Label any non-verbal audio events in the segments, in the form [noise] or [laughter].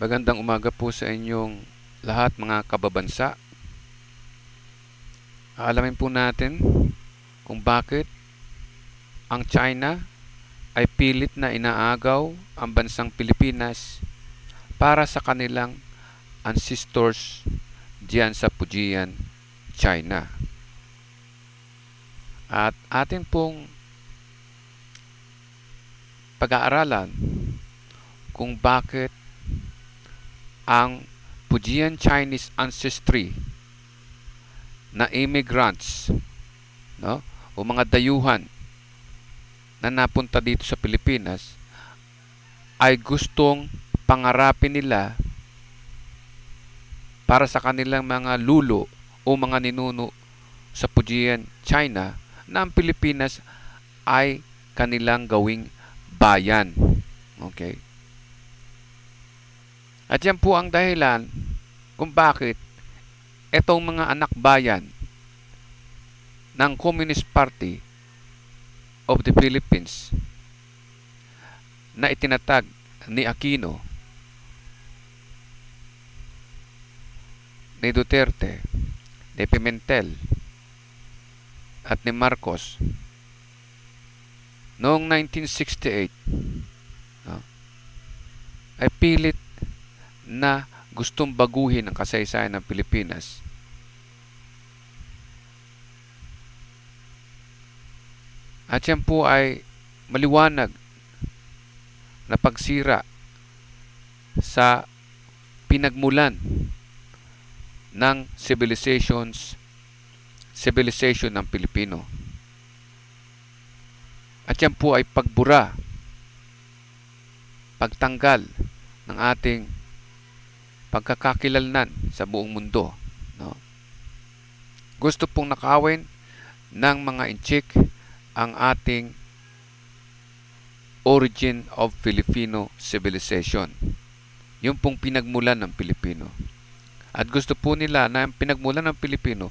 Magandang umaga po sa inyong lahat mga kababansa. Alamin po natin kung bakit ang China ay pilit na inaagaw ang bansang Pilipinas para sa kanilang ancestors diyan sa Pujian, China. At atin pong pag-aaralan kung bakit ang Fujian Chinese ancestry na immigrants no? o mga dayuhan na napunta dito sa Pilipinas ay gustong pangarapin nila para sa kanilang mga lulo o mga ninuno sa Fujian, China na ang Pilipinas ay kanilang gawing bayan. Okay? At yan po ang dahilan kung bakit itong mga anak bayan ng Communist Party of the Philippines na itinatag ni Aquino ni Duterte ni Pimentel at ni Marcos noong 1968 no, ay pilit na gustong baguhin ang kasaysayan ng Pilipinas. At yan po ay maliwanag na pagsira sa pinagmulan ng civilizations civilization ng Pilipino. At yan po ay pagbura, pagtanggal ng ating pagkakakilalnan sa buong mundo. No? Gusto pong nakawin ng mga inchik ang ating origin of Filipino civilization. Yung pong pinagmulan ng Pilipino. At gusto po nila na ang pinagmulan ng Pilipino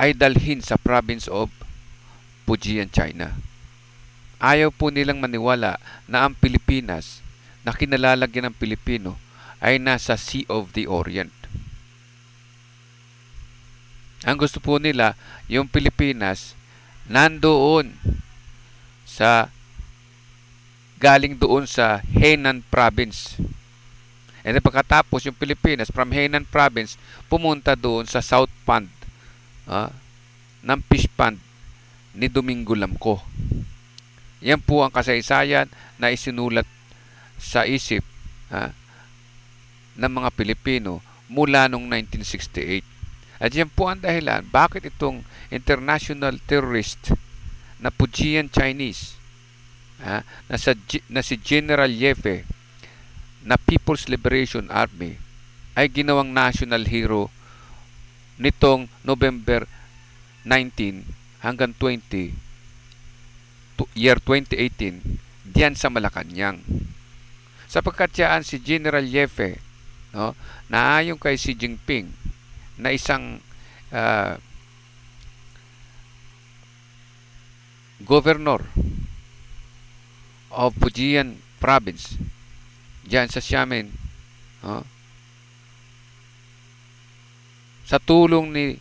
ay dalhin sa province of Fujian, China. Ayaw po nilang maniwala na ang Pilipinas na kinalalagyan ng Pilipino ay nasa Sea of the Orient. Ang gusto po nila, yung Pilipinas, nandoon sa galing doon sa Henan Province. And then pagkatapos yung Pilipinas from Henan Province pumunta doon sa South Pond uh, ng Fish Pond ni Domingo Lamco. Yan po ang kasaysayan na isinulat sa isip uh, ng mga Pilipino mula noong 1968. At yan po ang dahilan bakit itong international terrorist na Pujian Chinese ha, na, sa, na si General Yefe na People's Liberation Army ay ginawang national hero nitong November 19 hanggang 20 to, year 2018 diyan sa Malacanang. Sapagkat yaan si General Yefe No? Na ayon kay Xi Jinping na isang uh, governor of Fujian province diyan sa Xiamen no? sa tulong ni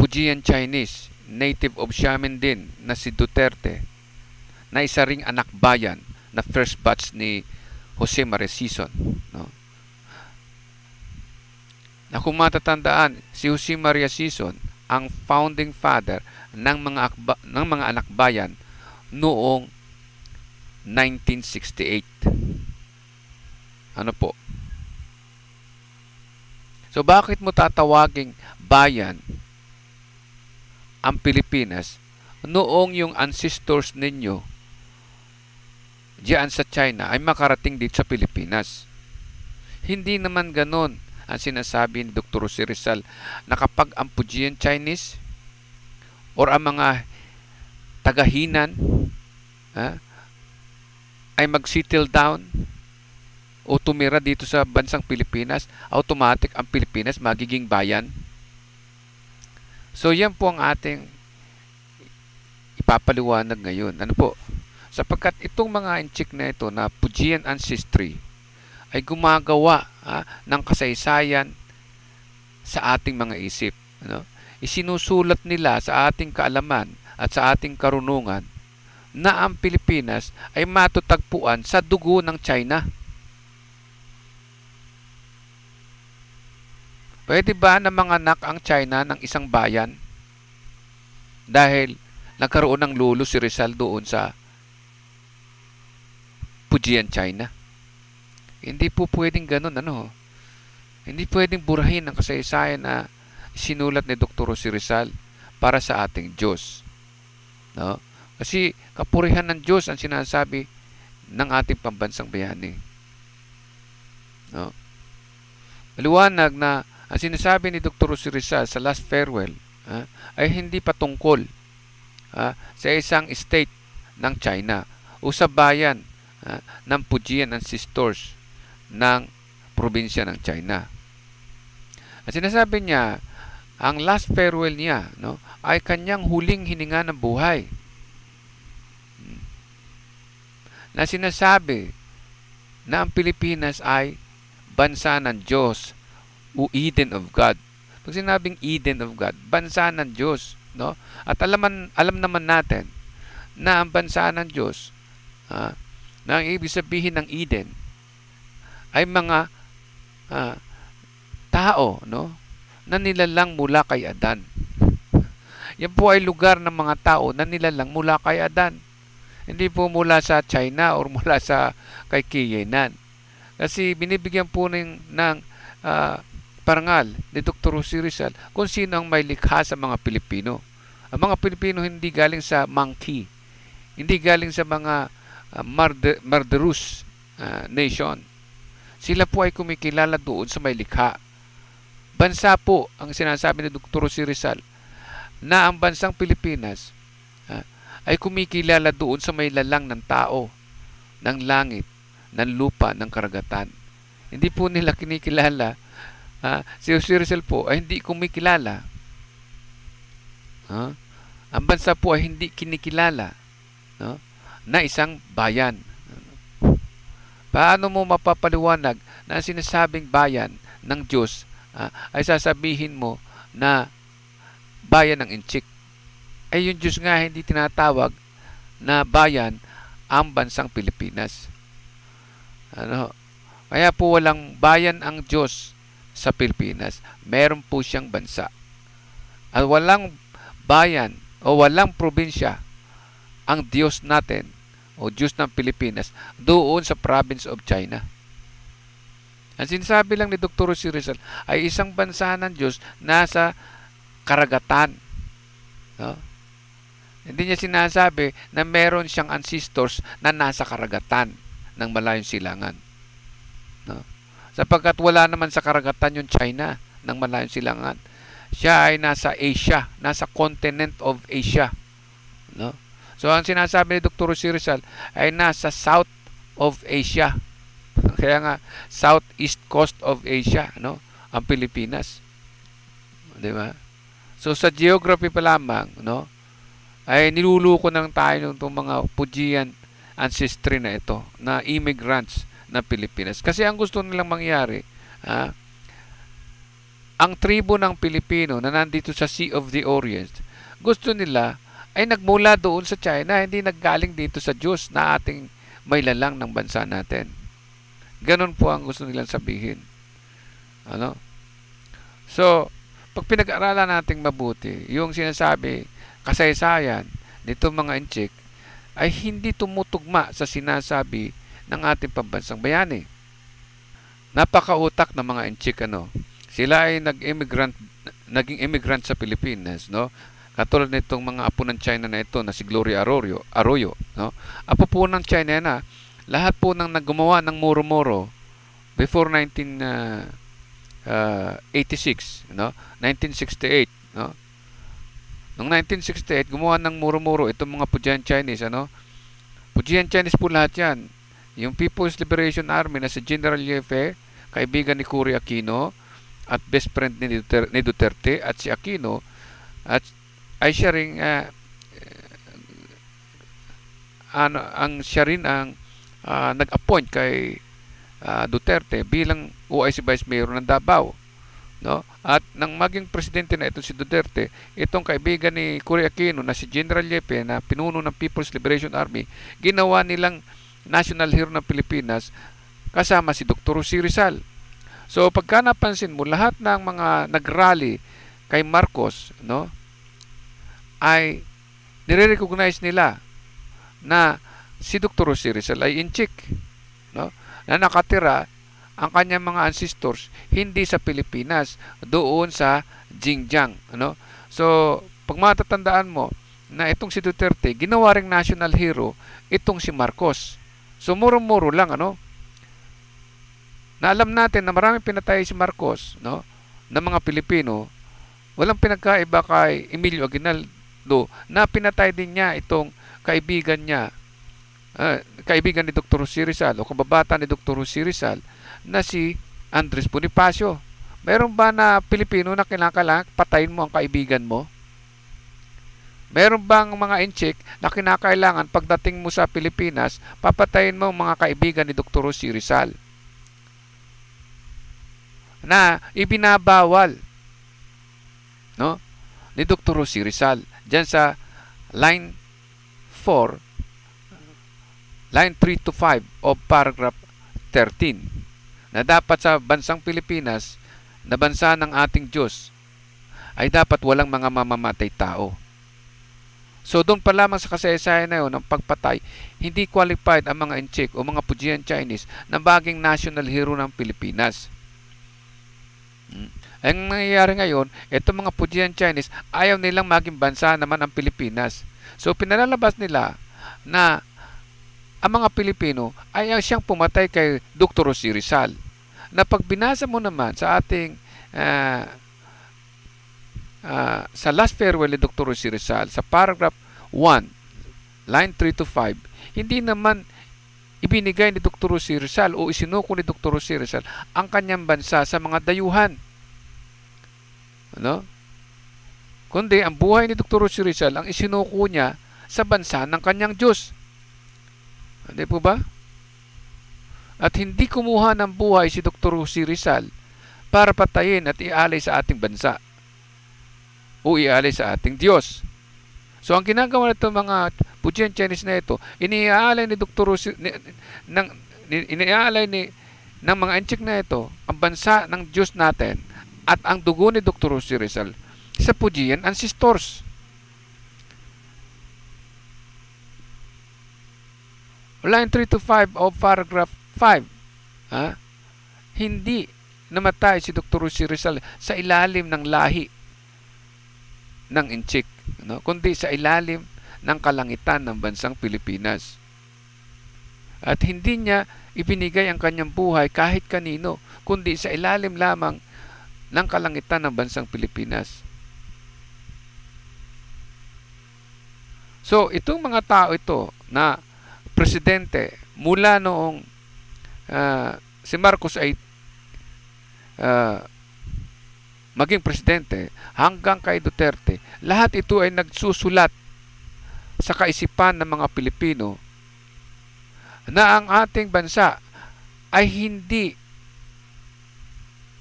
Fujian Chinese native of Xiamen din na si Duterte na isa ring anak bayan na first batch ni Jose Marie no? na kung matatandaan si Jose Maria Sison ang founding father ng mga, akba, ng mga anak bayan noong 1968. Ano po? So bakit mo tatawaging bayan ang Pilipinas noong yung ancestors ninyo diyan sa China ay makarating dito sa Pilipinas? Hindi naman ganon ang sinasabi ni Dr. Si Rizal na kapag ang Pujian Chinese or ang mga tagahinan ha, ay mag-settle down o tumira dito sa bansang Pilipinas, automatic ang Pilipinas magiging bayan. So yan po ang ating ipapaliwanag ngayon. Ano po? Sapagkat itong mga inchik na ito na Pujian ancestry, ay gumagawa ah, ng kasaysayan sa ating mga isip. Ano? Isinusulat nila sa ating kaalaman at sa ating karunungan na ang Pilipinas ay matutagpuan sa dugo ng China. Pwede ba na manganak ang China ng isang bayan? Dahil nagkaroon ng lulo si Rizal doon sa Fujian, China. Hindi po pwedeng ganun, ano. Hindi pwedeng burahin ang kasaysayan na sinulat ni Dr. Rosi Rizal para sa ating Diyos. No? Kasi kapurihan ng Diyos ang sinasabi ng ating pambansang bayani. No? Maliwanag na ang sinasabi ni Dr. Rosi Rizal sa last farewell ah, ay hindi patungkol ah, sa isang state ng China o sa bayan ah, ng Pujian and Sisters ng probinsya ng China. At sinasabi niya, ang last farewell niya no, ay kanyang huling hininga ng buhay. Hmm. Na sinasabi na ang Pilipinas ay bansa ng Diyos o Eden of God. Pag sinabing Eden of God, bansa ng Diyos. No? At alaman, alam naman natin na ang bansa ng Diyos, ah, na ang ibig sabihin ng Eden, ay mga uh, tao no na nilalang mula kay Adan. Yan po ay lugar ng mga tao na nilalang mula kay Adan. Hindi po mula sa China or [laughs] mula sa kay Kiyenan. Kasi binibigyan po ng, ng uh, parangal ni Dr. Jose Rizal kung sino ang may likha sa mga Pilipino. Ang mga Pilipino hindi galing sa monkey. Hindi galing sa mga uh, ah, murder, murderous uh, nation sila po ay kumikilala doon sa may likha. Bansa po ang sinasabi ni Dr. Si Rizal na ang bansang Pilipinas ha, ay kumikilala doon sa may lalang ng tao, ng langit, ng lupa, ng karagatan. Hindi po nila kinikilala. Ha, si Jose Rizal po ay hindi kumikilala. Ha? Ang bansa po ay hindi kinikilala no? na isang bayan. Paano mo mapapaliwanag na ang sinasabing bayan ng Diyos uh, ay sasabihin mo na bayan ng Inchik? Ay eh, yung Diyos nga hindi tinatawag na bayan ang bansang Pilipinas. Ano? Kaya po walang bayan ang Diyos sa Pilipinas. Meron po siyang bansa. At walang bayan o walang probinsya ang Diyos natin o Diyos ng Pilipinas doon sa province of China. Ang sinasabi lang ni Dr. Si Rizal ay isang bansa ng Diyos nasa karagatan. No? Hindi niya sinasabi na meron siyang ancestors na nasa karagatan ng malayong silangan. No? Sapagkat wala naman sa karagatan yung China ng malayong silangan. Siya ay nasa Asia, nasa continent of Asia. No? So ang sinasabi ni Dr. Jose Rizal ay nasa south of Asia. [laughs] Kaya nga southeast coast of Asia, no? Ang Pilipinas. 'Di ba? So sa geography pa lamang, no? Ay niluluko nang tayo ng itong mga Pujian ancestry na ito, na immigrants na Pilipinas. Kasi ang gusto nilang mangyari, ha, ang tribo ng Pilipino na nandito sa Sea of the Orient, gusto nila ay nagmula doon sa China, hindi naggaling dito sa Diyos na ating may lalang ng bansa natin. Ganun po ang gusto nilang sabihin. Ano? So, pag pinag-aralan nating mabuti, yung sinasabi kasaysayan nito mga inchik ay hindi tumutugma sa sinasabi ng ating pambansang bayani. Napakautak ng mga inchik ano. Sila ay nag-immigrant naging immigrant sa Pilipinas, no? Katulad nitong mga apo ng China na ito na si Gloria Arroyo, Arroyo no? Apo po ng China na lahat po ng naggumawa ng muro-muro before 19 uh, 86, uh, no? 1968, no? Noong 1968, gumawa ng muro-muro itong mga Pujian Chinese, ano? Pujian Chinese po lahat 'yan. Yung People's Liberation Army na si General Yefe, kaibigan ni Cory Aquino at best friend ni ni Duterte at si Aquino at ay siya rin uh, eh, ano, ang siya rin ang uh, nag-appoint kay uh, Duterte bilang OIC Vice Mayor ng Davao. No? At nang maging presidente na ito si Duterte, itong kaibigan ni Cory Aquino na si General Yepe na pinuno ng People's Liberation Army, ginawa nilang national hero ng Pilipinas kasama si Dr. Jose Rizal. So pagka napansin mo, lahat ng mga nagrally kay Marcos, no? ay nire-recognize nila na si Dr. Jose Rizal ay in no? na nakatira ang kanyang mga ancestors hindi sa Pilipinas, doon sa Jingjiang no? So, pag matatandaan mo na itong si Duterte, ginawa ring national hero itong si Marcos. So, muro-muro lang, ano? Na alam natin na marami pinatay si Marcos, no? ng mga Pilipino, walang pinagkaiba kay Emilio Aguinaldo do na pinatay din niya itong kaibigan niya uh, kaibigan ni Dr. Jose Rizal o kababata ni Dr. Jose Rizal na si Andres Bonifacio. Meron ba na Pilipino na kinakalang patayin mo ang kaibigan mo? Meron bang mga incheck na kinakailangan pagdating mo sa Pilipinas, papatayin mo ang mga kaibigan ni Dr. Jose Rizal? Na ibinabawal no? ni Dr. Jose Rizal. Diyan sa line 4, line 3 to 5 of paragraph 13 na dapat sa bansang Pilipinas na bansa ng ating Diyos ay dapat walang mga mamamatay tao. So doon pa lamang sa kasaysayan na yun ng pagpatay, hindi qualified ang mga Enchik o mga Pujian Chinese na baging national hero ng Pilipinas. Hmm. Ang nangyayari ngayon, itong mga Fujian Chinese ayaw nilang maging bansa naman ang Pilipinas. So pinalalabas nila na ang mga Pilipino ay ayaw siyang pumatay kay Dr. Rosy Rizal. Na pag binasa mo naman sa ating uh, uh, sa last farewell ni Dr. Rosy Rizal sa paragraph 1, line 3 to 5, hindi naman ibinigay ni Dr. Rosy Rizal o isinuko ni Dr. Rosy Rizal ang kanyang bansa sa mga dayuhan ano? Kundi ang buhay ni Dr. Rocio Rizal ang isinuko niya sa bansa ng kanyang Diyos. Hindi po ba? At hindi kumuha ng buhay si Dr. Rocio Rizal para patayin at ialay sa ating bansa o ialay sa ating Diyos. So ang ginagawa nito mga Pujian Chinese na ito, iniaalay ni Dr. Rocio, ni, ng, iniaalay ni ng mga antik na ito ang bansa ng Diyos natin at ang dugo ni Dr. Jose Rizal sa Pujian Ancestors. Line 3 to 5 of paragraph 5. Ha? Hindi namatay si Dr. Jose Rizal sa ilalim ng lahi ng Inchik, no? kundi sa ilalim ng kalangitan ng bansang Pilipinas. At hindi niya ibinigay ang kanyang buhay kahit kanino, kundi sa ilalim lamang ng kalangitan ng bansang Pilipinas. So, itong mga tao ito na presidente mula noong uh, si Marcos ay uh, maging presidente hanggang kay Duterte, lahat ito ay nagsusulat sa kaisipan ng mga Pilipino na ang ating bansa ay hindi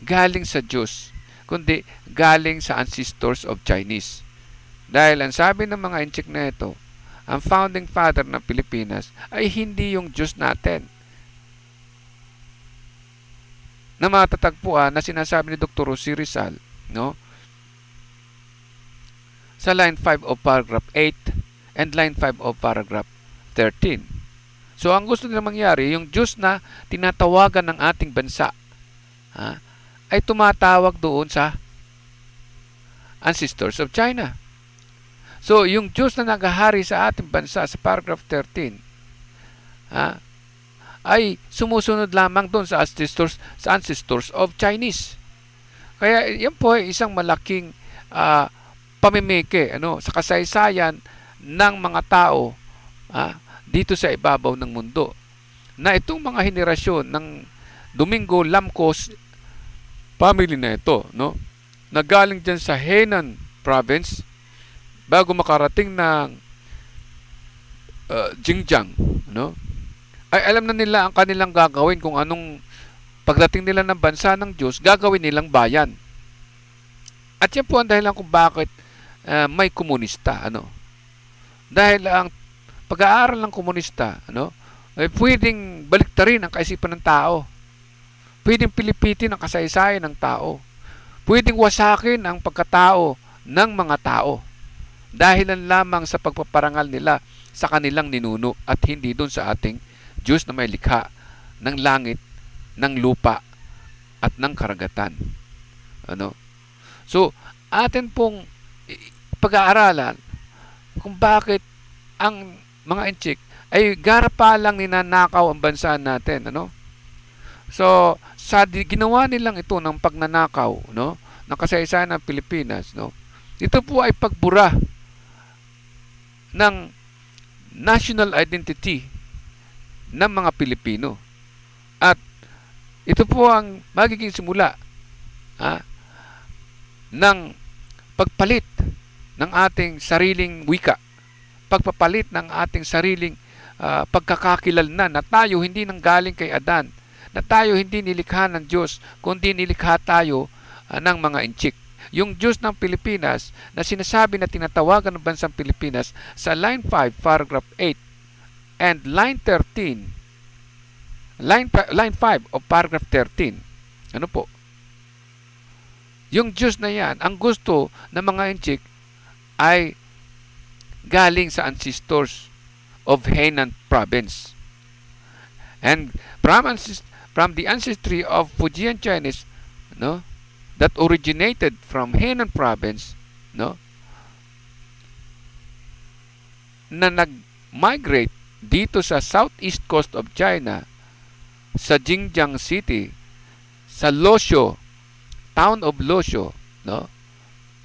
galing sa Diyos, kundi galing sa ancestors of Chinese. Dahil ang sabi ng mga inchik na ito, ang founding father ng Pilipinas ay hindi yung Diyos natin. Na matatagpuan na sinasabi ni Dr. Rosie Rizal, no? Sa line 5 of paragraph 8 and line 5 of paragraph 13. So ang gusto nila mangyari, yung Diyos na tinatawagan ng ating bansa, ha? ay tumatawag doon sa ancestors of China. So, yung Diyos na naghahari sa ating bansa sa paragraph 13 ha, ay sumusunod lamang doon sa ancestors, sa ancestors of Chinese. Kaya yan po ay isang malaking uh, ah, pamimike ano, sa kasaysayan ng mga tao ha, dito sa ibabaw ng mundo na itong mga henerasyon ng Domingo Lamcos family na ito, no? Nagaling diyan sa Henan province bago makarating ng uh, Xinjiang, no? Ay alam na nila ang kanilang gagawin kung anong pagdating nila ng bansa ng Diyos, gagawin nilang bayan. At yan po ang dahilan kung bakit uh, may komunista, ano? Dahil ang pag-aaral ng komunista, ano, ay pwedeng baliktarin ang kaisipan ng tao. Pwedeng pilipitin ang kasaysayan ng tao. Pwedeng wasakin ang pagkatao ng mga tao. Dahilan lamang sa pagpaparangal nila sa kanilang ninuno at hindi doon sa ating Diyos na may likha ng langit, ng lupa, at ng karagatan. Ano? So, atin pong pag-aaralan kung bakit ang mga inchik ay gara pa lang ninanakaw ang bansa natin. Ano? So, sa ginawa nilang ito ng pagnanakaw no ng kasaysayan ng Pilipinas no ito po ay pagbura ng national identity ng mga Pilipino at ito po ang magiging simula ha, ng pagpalit ng ating sariling wika pagpapalit ng ating sariling uh, ah, pagkakakilal na na tayo hindi nang galing kay Adan na tayo hindi nilikha ng Diyos, kundi nilikha tayo uh, ng mga inchik. Yung Diyos ng Pilipinas na sinasabi na tinatawagan ng bansang Pilipinas sa line 5, paragraph 8 and line 13, line, line 5 of paragraph 13. Ano po? Yung Diyos na yan, ang gusto ng mga inchik ay galing sa ancestors of Hainan province. And from from the ancestry of Fujian Chinese no, that originated from Henan province no, na nag-migrate dito sa southeast coast of China sa Jingjiang City sa Losho town of Losho no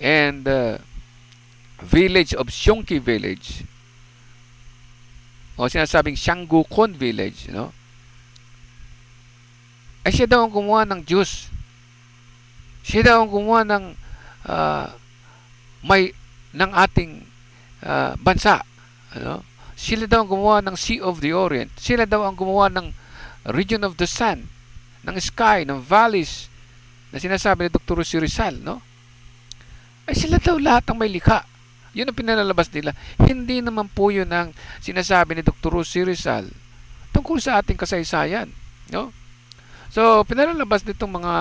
and uh, village of Xiongqi village o sinasabing Shanggukon village no ay eh, siya daw ang gumawa ng Diyos. Siya daw ang gumawa ng uh, may ng ating uh, bansa, ano? Sila daw ang gumawa ng Sea of the Orient. Sila daw ang gumawa ng Region of the Sun, ng sky, ng valleys na sinasabi ni Dr. Si Rizal, no? Ay eh, sila daw lahat ang may likha. Yun ang pinalalabas nila. Hindi naman po yun ang sinasabi ni Dr. Si Rizal tungkol sa ating kasaysayan. No? So, pinalalabas nitong mga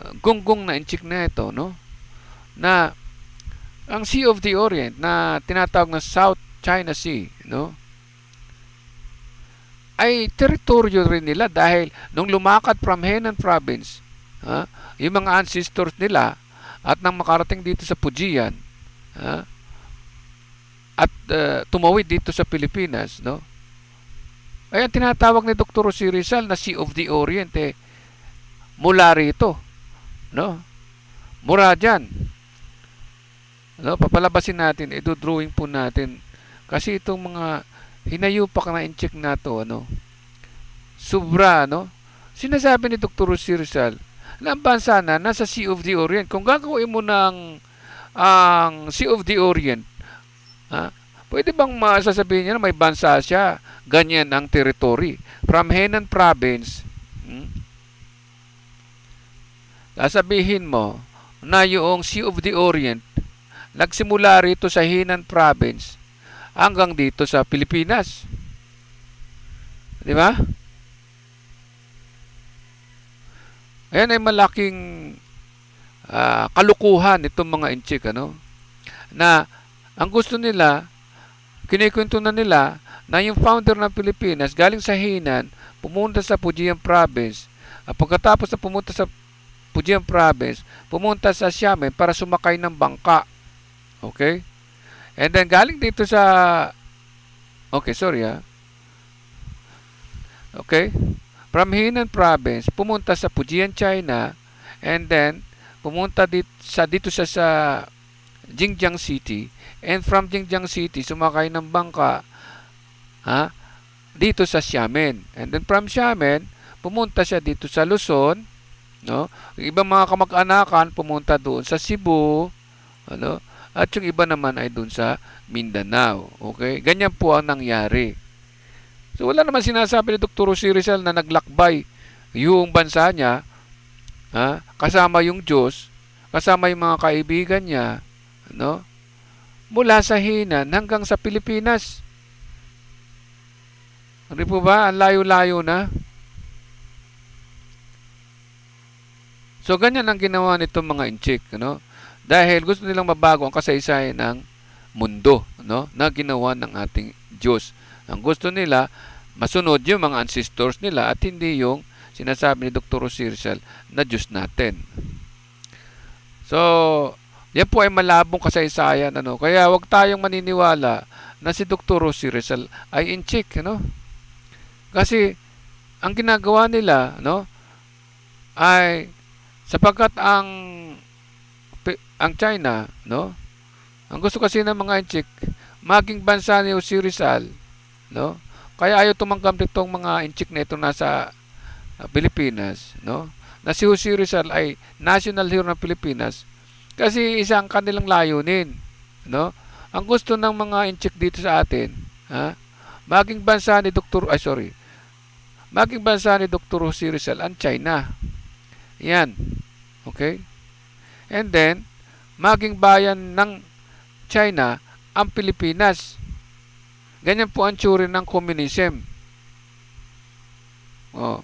uh, gonggong na inchik na ito, no? Na ang Sea of the Orient na tinatawag na South China Sea, no? Ay teritoryo rin nila dahil nung lumakad from Henan Province, ha, yung mga ancestors nila at nang makarating dito sa Pujian, ha, at uh, tumawid dito sa Pilipinas, no? Kaya tinatawag ni Dr. Jose Rizal na Sea of the Orient eh, mula rito. No? Mura dyan. No? Papalabasin natin, edo-drawing po natin. Kasi itong mga hinayupak na incheck na to, ano, sobra, no? Sinasabi ni Dr. Jose Rizal, Lamban sana, nasa Sea of the Orient. Kung gagawin mo ng ang Sea of the Orient, ha? Pwede bang masasabihin niya na may bansa siya? Ganyan ang territory. From Henan Province, hmm? sasabihin mo na yung Sea of the Orient, nagsimula rito sa Henan Province hanggang dito sa Pilipinas. Di ba? Ayan ay malaking uh, kalukuhan itong mga inchik, ano? Na ang gusto nila Kinikwento na nila na yung founder ng Pilipinas galing sa Hainan pumunta sa Fujian Province. At pagkatapos na pumunta sa Fujian Province, pumunta sa Xiamen para sumakay ng bangka. Okay? And then galing dito sa Okay, sorry ha. Ah. Okay? From Hainan Province, pumunta sa Fujian, China and then pumunta dito sa dito sa sa Jinjiang City and from Jinjiang City sumakay ng bangka ha dito sa Xiamen and then from Xiamen pumunta siya dito sa Luzon no yung ibang mga kamag-anakan pumunta doon sa Cebu ano at yung iba naman ay doon sa Mindanao okay ganyan po ang nangyari so wala naman sinasabi ni Dr. Si Rizal na naglakbay yung bansa niya ha kasama yung Diyos kasama yung mga kaibigan niya Ano? mula sa Hinan hanggang sa Pilipinas. Ano po ba? Ang layo-layo na. So, ganyan ang ginawa nitong mga inchik. Ano? Dahil gusto nilang mabago ang kasaysayan ng mundo no? na ginawa ng ating Diyos. Ang gusto nila, masunod yung mga ancestors nila at hindi yung sinasabi ni Dr. Rosircial na Diyos natin. So, yan po ay malabong kasaysayan. Ano? Kaya wag tayong maniniwala na si Dr. Rosie Rizal ay in check. Ano? Kasi ang ginagawa nila no, ay sapagkat ang ang China, no? Ang gusto kasi ng mga Inchik, maging bansa ni si Rizal, no? Kaya ayaw tumanggap nitong mga nito na ito nasa ah, Pilipinas, no? Na si Jose Rizal ay national hero ng Pilipinas kasi isang kanilang layunin, no? Ang gusto ng mga incheck dito sa atin, ha? Maging bansa ni Dr. ay sorry. Maging bansa ni Dr. Jose Rizal ang China. Yan. Okay? And then, maging bayan ng China ang Pilipinas. Ganyan po ang tsuri ng communism. Oh.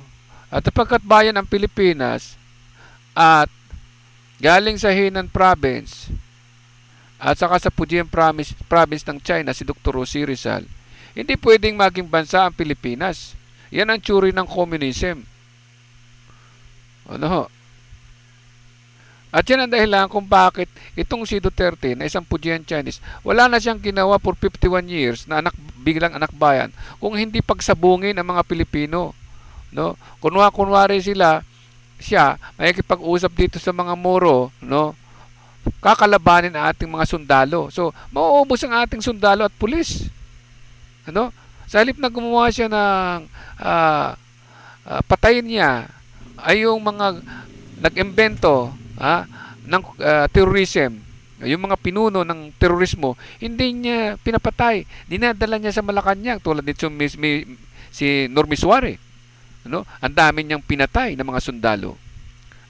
At pagkat bayan ang Pilipinas at Galing sa Henan Province at saka sa Fujian Province, province ng China si Dr. Rosie Rizal, hindi pwedeng maging bansa ang Pilipinas. Yan ang tsuri ng communism. Ano At yan ang dahilan kung bakit itong si Duterte na isang Fujian Chinese, wala na siyang ginawa for 51 years na anak, bilang anak bayan kung hindi pagsabungin ang mga Pilipino. No? Kunwa-kunwari sila siya makikipag-usap dito sa mga Moro, no? Kakalabanin ang ating mga sundalo. So, mauubos ang ating sundalo at pulis. Ano? Sa halip na gumawa siya ng uh, uh, patayin niya ay yung mga nag-imbento ha, ng uh, terrorism, yung mga pinuno ng terorismo, hindi niya pinapatay. Dinadala niya sa Malacanang tulad nito si, si Normisuare. No? Ang dami niyang pinatay na mga sundalo.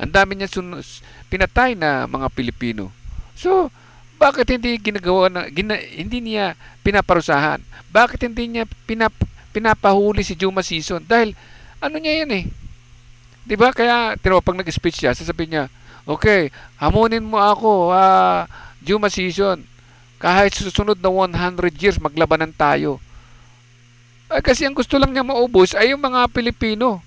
Ang dami niyang sun- pinatay na mga Pilipino. So, bakit hindi ginagawa na, gina, hindi niya pinaparusahan? Bakit hindi niya pinap, pinapahuli si Juma Season? Dahil ano niya yan eh. 'Di ba? Kaya tinawa pag nag-speech siya, sasabihin niya, "Okay, hamunin mo ako, uh, Juma Season. Kahit susunod na 100 years maglabanan tayo." Ay, ah, kasi ang gusto lang niya maubos ay yung mga Pilipino.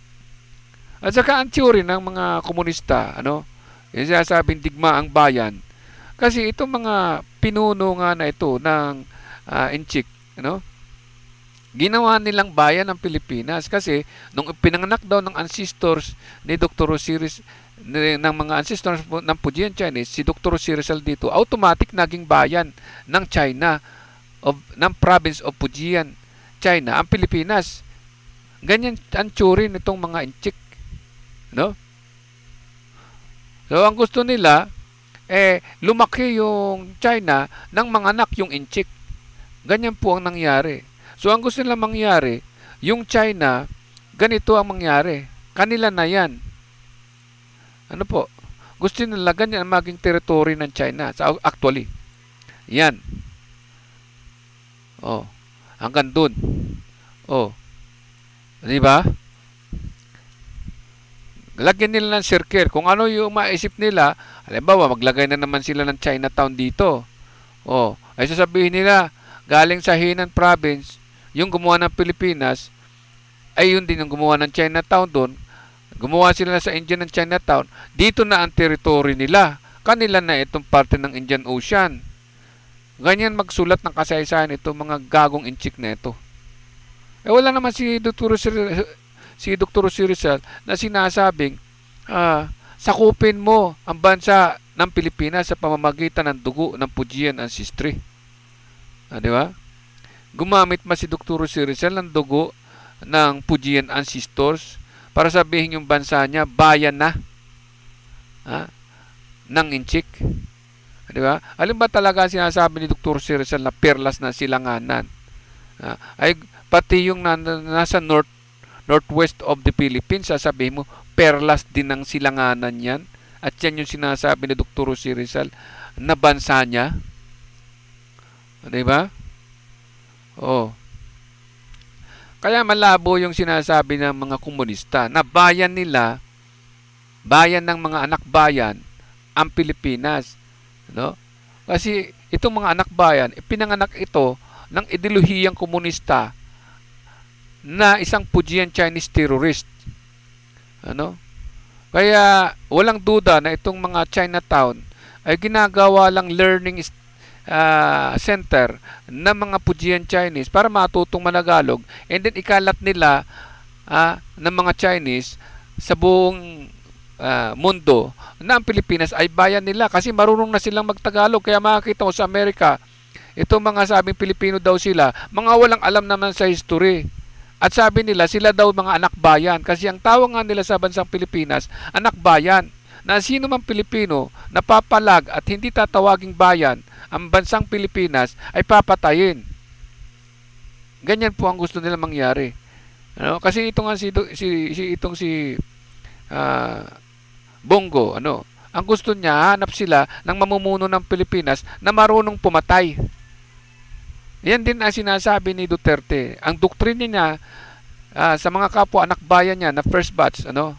At saka ang theory ng mga komunista, ano, yung sinasabing digma ang bayan. Kasi itong mga pinuno nga na ito ng uh, ah, Inchik, ano, ginawa nilang bayan ng Pilipinas kasi nung pinanganak daw ng ancestors ni Dr. Osiris ng mga ancestors ng Fujian Chinese, si Dr. Osiris dito, automatic naging bayan ng China of ng province of Fujian China ang Pilipinas. Ganyan ang tsuri nitong mga inchik. No? So, ang gusto nila, eh, lumaki yung China ng mga anak yung inchik. Ganyan po ang nangyari. So, ang gusto nila mangyari, yung China, ganito ang mangyari. Kanila na yan. Ano po? Gusto nila ganyan maging territory ng China. So, actually, yan. Oh. Hanggang dun. Oh. Di ba? Lagyan nila ng circle. Kung ano yung maisip nila, halimbawa, maglagay na naman sila ng Chinatown dito. Oh, ay sasabihin nila, galing sa Hinan province, yung gumawa ng Pilipinas, ay yun din ang gumawa ng Chinatown doon. Gumawa sila sa Indian ng Chinatown. Dito na ang territory nila. Kanila na itong parte ng Indian Ocean. Ganyan magsulat ng kasaysayan itong mga gagong inchik na ito. Eh wala naman si Dr. Sir, si Dr. Rizal na sinasabing uh, sakupin mo ang bansa ng Pilipinas sa pamamagitan ng dugo ng Pujian ancestry. Ah, di ba? Gumamit ma si Dr. Rizal ng dugo ng Pujian ancestors para sabihin yung bansa niya bayan na ha, ah, ng Inchik. Di ba? Alin ba talaga sinasabi ni Dr. Si Rizal na perlas na silanganan? Uh, ay, pati yung na, nasa north, northwest of the Philippines, sasabihin mo, perlas din ang silanganan yan. At yan yung sinasabi ni Dr. Si Rizal na bansa niya. Di ba? Oh. Kaya malabo yung sinasabi ng mga komunista na bayan nila, bayan ng mga anak bayan, ang Pilipinas. No? Kasi itong mga anak bayan, ipinanganak ito ng ideolohiyang komunista na isang Fujian Chinese terrorist. Ano? Kaya walang duda na itong mga Chinatown ay ginagawa lang learning uh, center ng mga Fujian Chinese para matutong managalog and then ikalat nila uh, ng mga Chinese sa buong uh, mundo na ang Pilipinas ay bayan nila kasi marunong na silang magtagalog kaya makikita mo sa Amerika itong mga sabing Pilipino daw sila mga walang alam naman sa history at sabi nila sila daw mga anak bayan kasi ang tawag nga nila sa bansang Pilipinas anak bayan na sino mang Pilipino na papalag at hindi tatawaging bayan ang bansang Pilipinas ay papatayin ganyan po ang gusto nila mangyari ano? kasi itong si, si, si itong si uh, Bongo, ano? Ang gusto niya, hanap sila ng mamumuno ng Pilipinas na marunong pumatay. Yan din ang sinasabi ni Duterte. Ang doktrina niya uh, sa mga kapwa anak bayan niya na first batch, ano?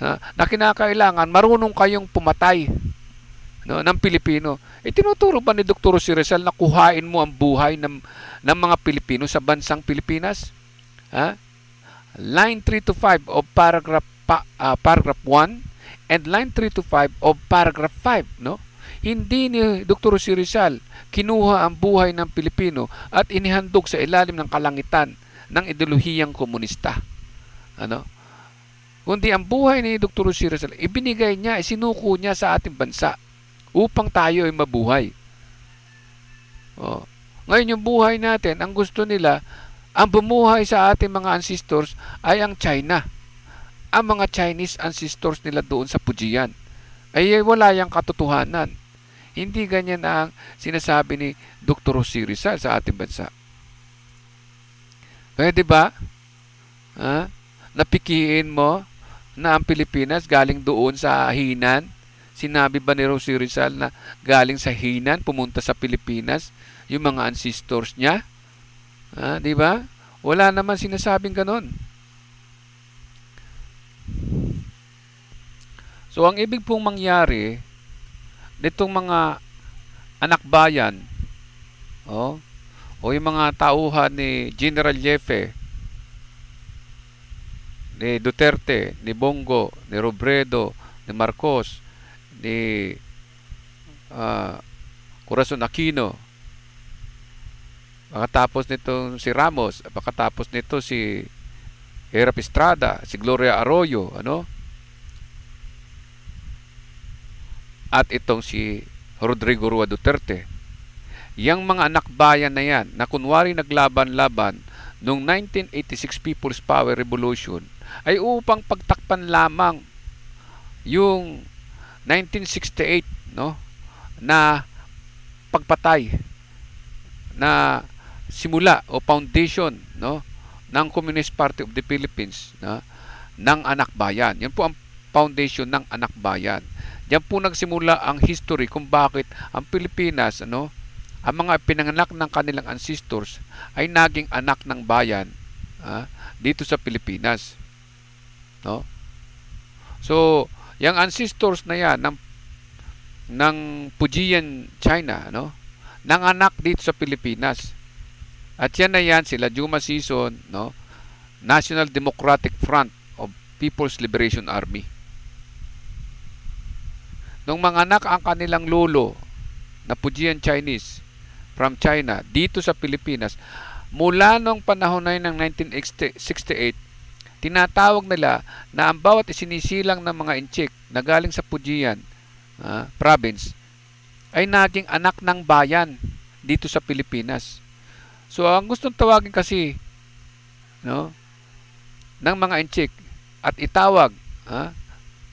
Uh, na kinakailangan marunong kayong pumatay no, ng Pilipino. Eh, tinuturo ba ni Dr. Si na kuhain mo ang buhay ng, ng mga Pilipino sa bansang Pilipinas? Ha? Line 3 to 5 of paragraph, pa, uh, paragraph 1 and line 3 to 5 of paragraph 5, no? Hindi ni Dr. Si Rizal kinuha ang buhay ng Pilipino at inihandog sa ilalim ng kalangitan ng ideolohiyang komunista. Ano? Kundi ang buhay ni Dr. Si Rizal, ibinigay niya, isinuko niya sa ating bansa upang tayo ay mabuhay. Oh. Ngayon yung buhay natin, ang gusto nila, ang bumuhay sa ating mga ancestors ay ang China ang mga Chinese ancestors nila doon sa Pujian. Ay wala yang katotohanan. Hindi ganyan ang sinasabi ni Dr. Jose Rizal sa ating bansa. Pwede eh, ba? Ha? Napikiin mo na ang Pilipinas galing doon sa Hinan? Sinabi ba ni Jose Rizal na galing sa Hinan pumunta sa Pilipinas yung mga ancestors niya? Ha? Di ba? Wala naman sinasabing ganon. So ang ibig pong mangyari nitong mga anak bayan oh, o yung mga tauhan ni General Jefe ni Duterte, ni Bongo, ni Robredo, ni Marcos, ni uh, Corazon Aquino. Pagkatapos nito si Ramos, pagkatapos nito si Hera Estrada, si Gloria Arroyo, ano? At itong si Rodrigo Rua Duterte. Yang mga anak bayan na yan na kunwari naglaban-laban noong 1986 People's Power Revolution ay upang pagtakpan lamang yung 1968 no na pagpatay na simula o foundation no ng Communist Party of the Philippines na ng anak bayan. Yan po ang foundation ng anak bayan. Diyan po nagsimula ang history kung bakit ang Pilipinas, ano, ang mga pinanganak ng kanilang ancestors ay naging anak ng bayan ah, dito sa Pilipinas. No? So, yung ancestors na yan ng ng Fujian China, no? Nang anak dito sa Pilipinas. At yan na yan, sila Juma Season, no? National Democratic Front of People's Liberation Army. Nung anak ang kanilang lolo na Pujian Chinese from China dito sa Pilipinas, mula nung panahon na yun ng 1968, tinatawag nila na ang bawat isinisilang ng mga inchik na galing sa Pujian uh, ah, province ay naging anak ng bayan dito sa Pilipinas. So, ang gustong tawagin kasi no, ng mga inchik at itawag ha,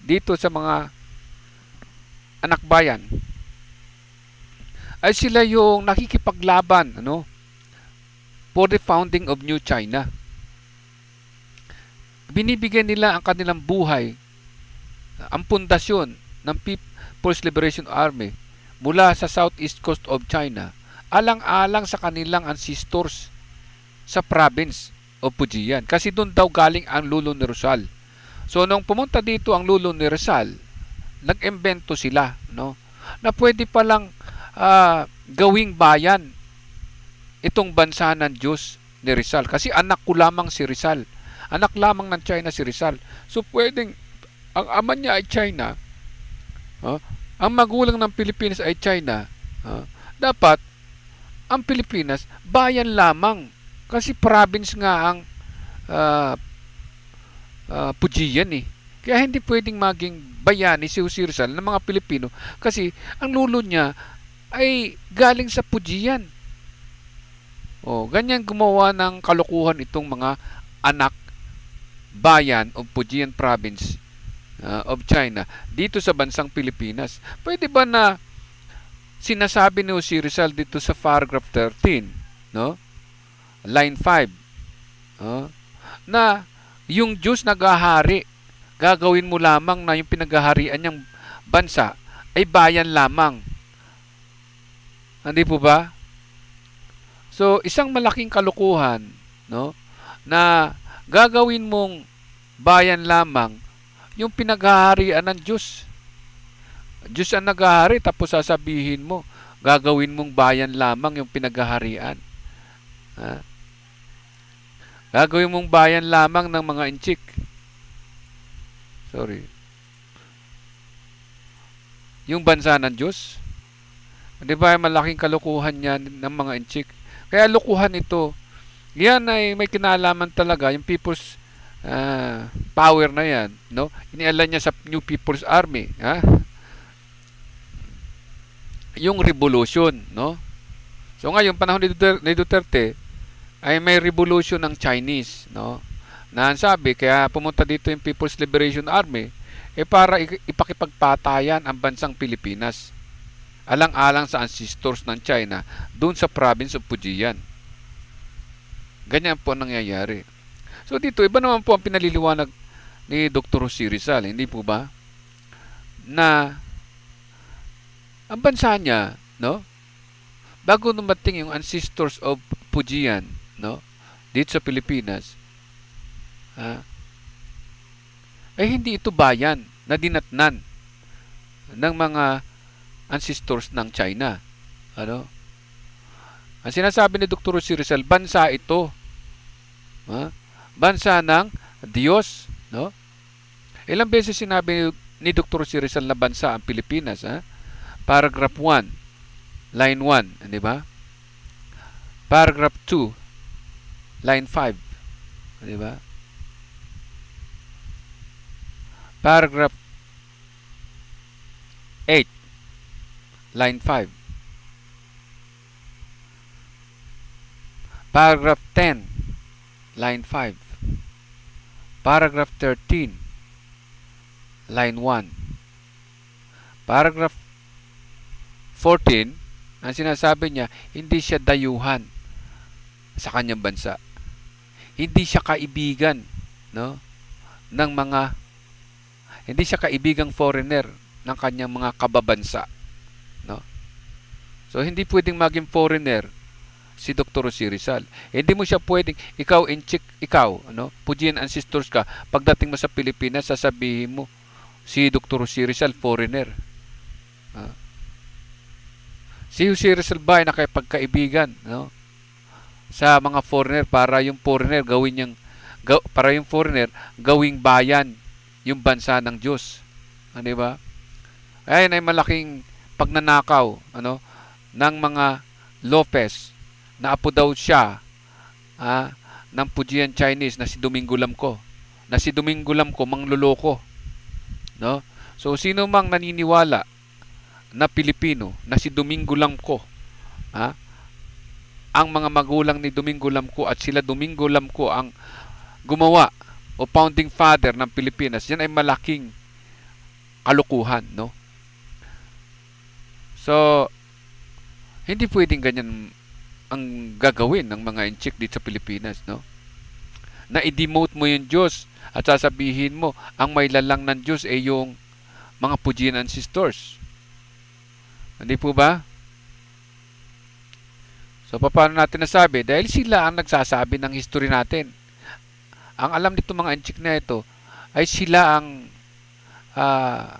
dito sa mga anak bayan ay sila yung nakikipaglaban ano, for the founding of New China. Binibigyan nila ang kanilang buhay, ang pundasyon ng People's Liberation Army mula sa Southeast Coast of China – alang-alang sa kanilang ancestors sa province of Pujian. Kasi doon daw galing ang lulo ni Rizal. So, nung pumunta dito ang lulo ni Rizal, nag-invento sila, no? Na pwede palang uh, gawing bayan itong bansa ng Diyos ni Rizal. Kasi anak ko lamang si Rizal. Anak lamang ng China si Rizal. So, pwedeng ang ama niya ay China, oh, ang magulang ng Pilipinas ay China, oh, dapat ang Pilipinas bayan lamang kasi province nga ang uh, uh, Pujian eh. Kaya hindi pwedeng maging bayani si Jose Rizal ng mga Pilipino kasi ang lulo niya ay galing sa Pujian. O, ganyan gumawa ng kalukuhan itong mga anak bayan of Pujian province uh, of China dito sa bansang Pilipinas. Pwede ba na sinasabi ni si Rizal dito sa paragraph 13, no? Line 5. No? Na yung Diyos naghahari, gagawin mo lamang na yung pinaghaharian niyang bansa ay bayan lamang. Hindi po ba? So, isang malaking kalukuhan, no? Na gagawin mong bayan lamang yung pinaghaharian ng Diyos Diyos ang naghahari tapos sasabihin mo, gagawin mong bayan lamang yung pinaghaharian. Ha? Gagawin mong bayan lamang ng mga inchik. Sorry. Yung bansa ng Diyos. Di ba? Malaking kalukuhan yan ng mga inchik. Kaya lukuhan ito. Yan ay may kinalaman talaga. Yung people's uh, power na yan. No? Inialan niya sa New People's Army. Ha? yung revolution, no? So ngayon panahon ni Duterte, ni Duterte ay may revolution ng Chinese, no? Na sabi kaya pumunta dito yung People's Liberation Army eh para ipakipagpatayan ang bansang Pilipinas. Alang-alang sa ancestors ng China doon sa province of Fujian. Ganyan po nangyayari. So dito iba naman po ang pinaliliwanag ni Dr. Jose Rizal, hindi po ba? Na ang bansa niya, no? Bago dumating yung ancestors of Pujian, no? Dito sa Pilipinas, ha? ay hindi ito bayan na dinatnan ng mga ancestors ng China. Ano? Ang sinasabi ni Dr. Si Rizal, bansa ito. Ha? Bansa ng Diyos. No? Ilang beses sinabi ni Dr. Si Rizal na bansa ang Pilipinas. Ha? Paragraph 1, line 1, di ba? Paragraph 2, line 5, di ba? Paragraph 8, line 5. Paragraph 10, line 5. Paragraph 13, line 1. Paragraph 14, ang sinasabi niya, hindi siya dayuhan sa kanyang bansa. Hindi siya kaibigan no, ng mga, hindi siya kaibigang foreigner ng kanyang mga kababansa. No? So, hindi pwedeng maging foreigner si Dr. Rosie Rizal. Hindi mo siya pwedeng, ikaw, in inchik, ikaw, ano, Pujian ancestors ka, pagdating mo sa Pilipinas, sasabihin mo, si Dr. Rosie Rizal, foreigner. Ah. Si Jose Rizalba ay nakipagkaibigan no? sa mga foreigner para yung foreigner gawin niyang para yung foreigner gawing bayan yung bansa ng Diyos. Ano ah, ba? Ayun ay malaking pagnanakaw ano ng mga Lopez na apo daw siya ah, ng Fujian Chinese na si Domingo Lamco. Na si Domingo Lamco mangluloko. No? So sino mang naniniwala na Pilipino na si Domingo Lamco ha? ang mga magulang ni Domingo Lamco at sila Domingo Lamco ang gumawa o founding father ng Pilipinas yan ay malaking kalukuhan no so hindi pwedeng ganyan ang gagawin ng mga inchik dito sa Pilipinas no na i-demote mo yung Diyos at sasabihin mo ang may lalang ng Diyos ay yung mga Pujian ancestors hindi po ba? So, paano natin nasabi? Dahil sila ang nagsasabi ng history natin. Ang alam nito mga antik na ito ay sila ang uh,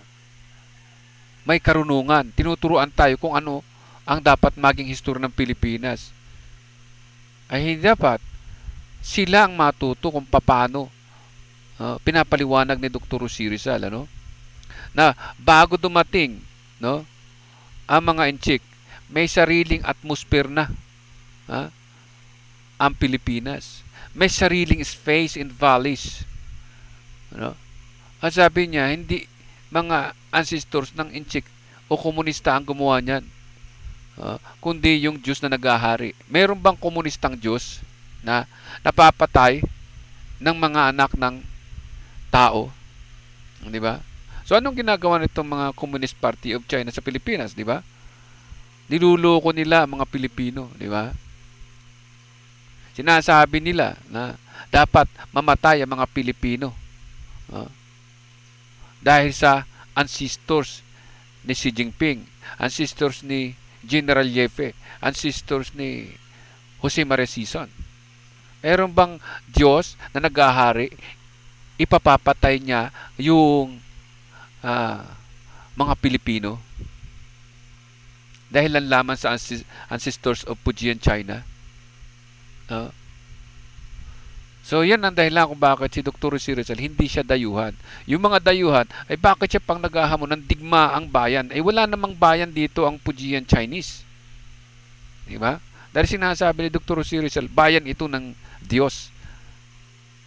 may karunungan. Tinuturuan tayo kung ano ang dapat maging history ng Pilipinas. Ay hindi dapat. Sila ang matuto kung paano uh, ah, pinapaliwanag ni Dr. Rosy Rizal, ano? Na bago dumating, no? ang mga inchik, may sariling atmosphere na ha? ang Pilipinas. May sariling space and valleys. Ano? Ang sabi niya, hindi mga ancestors ng inchik o komunista ang gumawa niyan. Uh, kundi yung Diyos na nagahari. Meron bang komunistang Diyos na napapatay ng mga anak ng tao? Di ba? So anong ginagawa nitong mga Communist Party of China sa Pilipinas, di ba? Niluloko nila ang mga Pilipino, di ba? Sinasabi nila na dapat mamatay ang mga Pilipino. Uh, dahil sa ancestors ni Xi Jinping, ancestors ni General Yefe, ancestors ni Jose Maria Sison. Meron bang Diyos na nagahari, ipapapatay niya yung uh, mga Pilipino dahil lang lamang sa ancestors of Fujian China. Uh, so, yan ang dahilan kung bakit si Dr. Si Rizal hindi siya dayuhan. Yung mga dayuhan, ay bakit siya pang naghahamon ng digma ang bayan? Ay wala namang bayan dito ang Fujian Chinese. Di ba? Dahil sinasabi ni Dr. Si Rizal, bayan ito ng Diyos.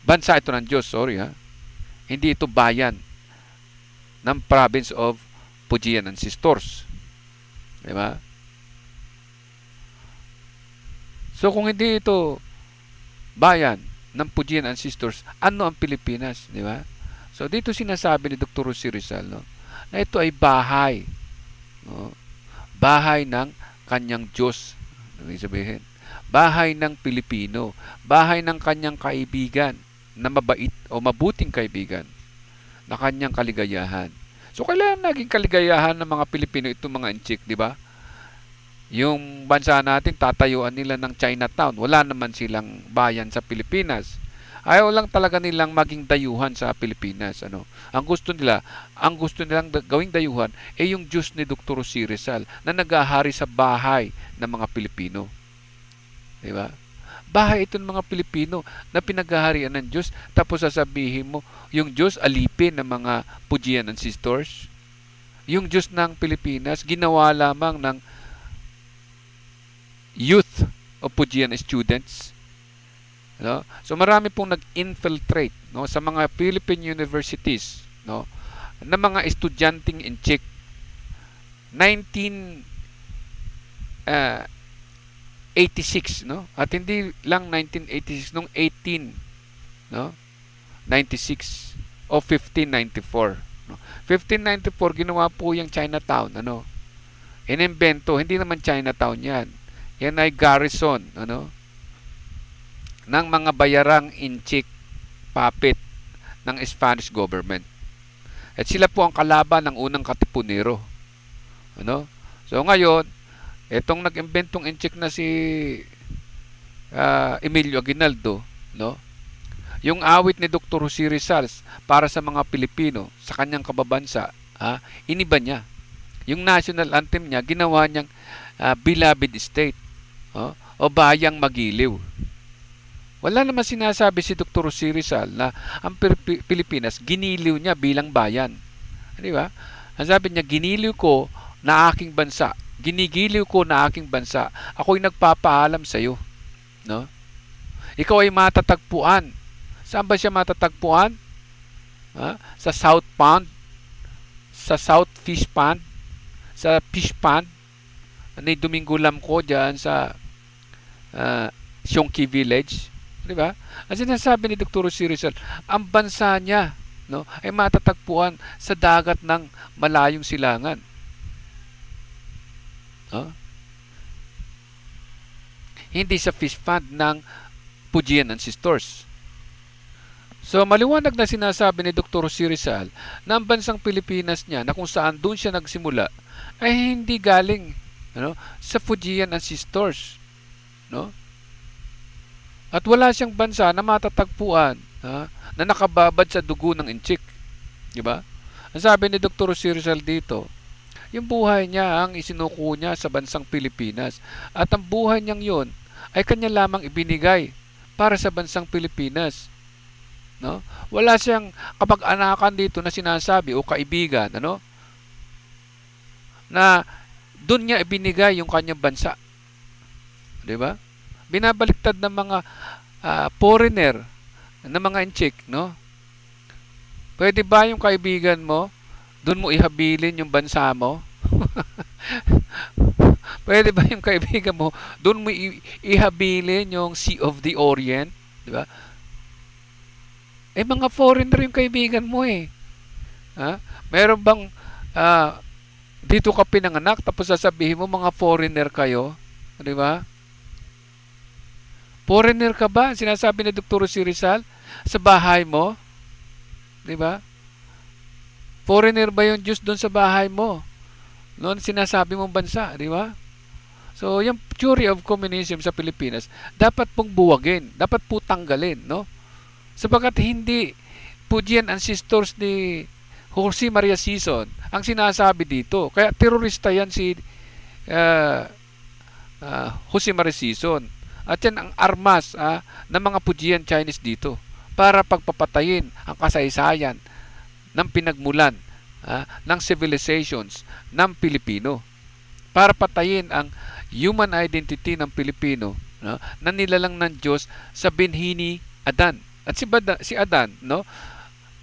Bansa ito ng Diyos, sorry ha. Hindi ito bayan ng province of Pujian and Sisters. Di ba? So kung hindi ito bayan ng Pujian and Sisters, ano ang Pilipinas? Di ba? So dito sinasabi ni Dr. Rosy Rizal no, na ito ay bahay. No? Bahay ng kanyang Diyos. Ibig sabihin, bahay ng Pilipino, bahay ng kanyang kaibigan na mabait o mabuting kaibigan na kanyang kaligayahan. So, kailan naging kaligayahan ng mga Pilipino itong mga Enchik, di ba? Yung bansa natin, tatayuan nila ng Chinatown. Wala naman silang bayan sa Pilipinas. Ayaw lang talaga nilang maging dayuhan sa Pilipinas. Ano? Ang gusto nila, ang gusto nilang gawing dayuhan ay eh yung Diyos ni Dr. C. Rizal na nagahari sa bahay ng mga Pilipino. Di ba? Bahay ito ng mga Pilipino na pinaghaharian ng Diyos. Tapos sasabihin mo, yung Diyos alipin ng mga pujian ng sisters. Yung Diyos ng Pilipinas, ginawa lamang ng youth o pujian students. No? So marami pong nag-infiltrate no, sa mga Philippine universities no, na mga estudyanteng in check 19 uh, 86, no? At hindi lang 1986, nung 18, no? 96 o 1594. No? 1594, ginawa po yung Chinatown, ano? Inimbento, hindi naman Chinatown yan. Yan ay garrison, ano? ng mga bayarang inchik papit ng Spanish government. At sila po ang kalaban ng unang katipunero. Ano? So ngayon, Etong nag-inventong incheck na si uh, Emilio Aguinaldo, no? Yung awit ni Dr. Jose Rizal para sa mga Pilipino sa kanyang kababansa, ha? Iniba niya. Yung national anthem niya ginawa niyang uh, beloved state, oh, o bayang magiliw. Wala naman sinasabi si Dr. Jose Rizal na ang Pilipinas giniliw niya bilang bayan. Di ba? Ang sabi niya, giniliw ko na aking bansa Ginigiliw ko na aking bansa. Ako'y nagpapaalam sa iyo. No? Ikaw ay matatagpuan. Saan ba siya matatagpuan? Ha? Sa South Pond? Sa South Fish Pond? Sa Fish Pond? Ni Domingo ko dyan sa uh, ah, Sionki Village. Di ba? Ang sinasabi ni Dr. C. Rizal, ang bansa niya no, ay matatagpuan sa dagat ng malayong silangan. No? Hindi sa fish fund ng Pujian Sisters. So maliwanag na sinasabi ni Dr. Jose Rizal na ang bansang Pilipinas niya na kung saan doon siya nagsimula ay hindi galing ano, sa Fujian Sisters. No? At wala siyang bansa na matatagpuan ha, na nakababad sa dugo ng inchik. Di ba? Ang sabi ni Dr. Jose Rizal dito, yung buhay niya ang isinuko niya sa bansang Pilipinas. At ang buhay niyang yon ay kanya lamang ibinigay para sa bansang Pilipinas. No? Wala siyang kapag-anakan dito na sinasabi o kaibigan, ano? Na doon niya ibinigay yung kanyang bansa. 'Di ba? Binabaliktad ng mga uh, foreigner, ng mga inchik, no? Pwede ba yung kaibigan mo doon mo ihabilin yung bansa mo? [laughs] Pwede ba yung kaibigan mo, doon mo ihabilin yung Sea of the Orient? Di ba? Eh, mga foreigner yung kaibigan mo eh. Ha? Meron bang uh, dito ka pinanganak tapos sasabihin mo mga foreigner kayo? Di ba? Foreigner ka ba? Sinasabi ni Dr. Si Rizal sa bahay mo? Di ba? Foreigner ba yung Diyos doon sa bahay mo? Noon sinasabi mong bansa, di ba? So, yung theory of communism sa Pilipinas, dapat pong buwagin, dapat po tanggalin, no? Sabagat hindi po diyan ancestors ni Jose Maria Sison ang sinasabi dito. Kaya terorista yan si uh, uh, Jose Maria Sison. At yan ang armas uh, ng mga Pujian Chinese dito para pagpapatayin ang kasaysayan ng pinagmulan uh, ng civilizations ng Pilipino para patayin ang human identity ng Pilipino no, na nilalang ng Diyos sa binhini Adan. At si, Bada, si Adan, no,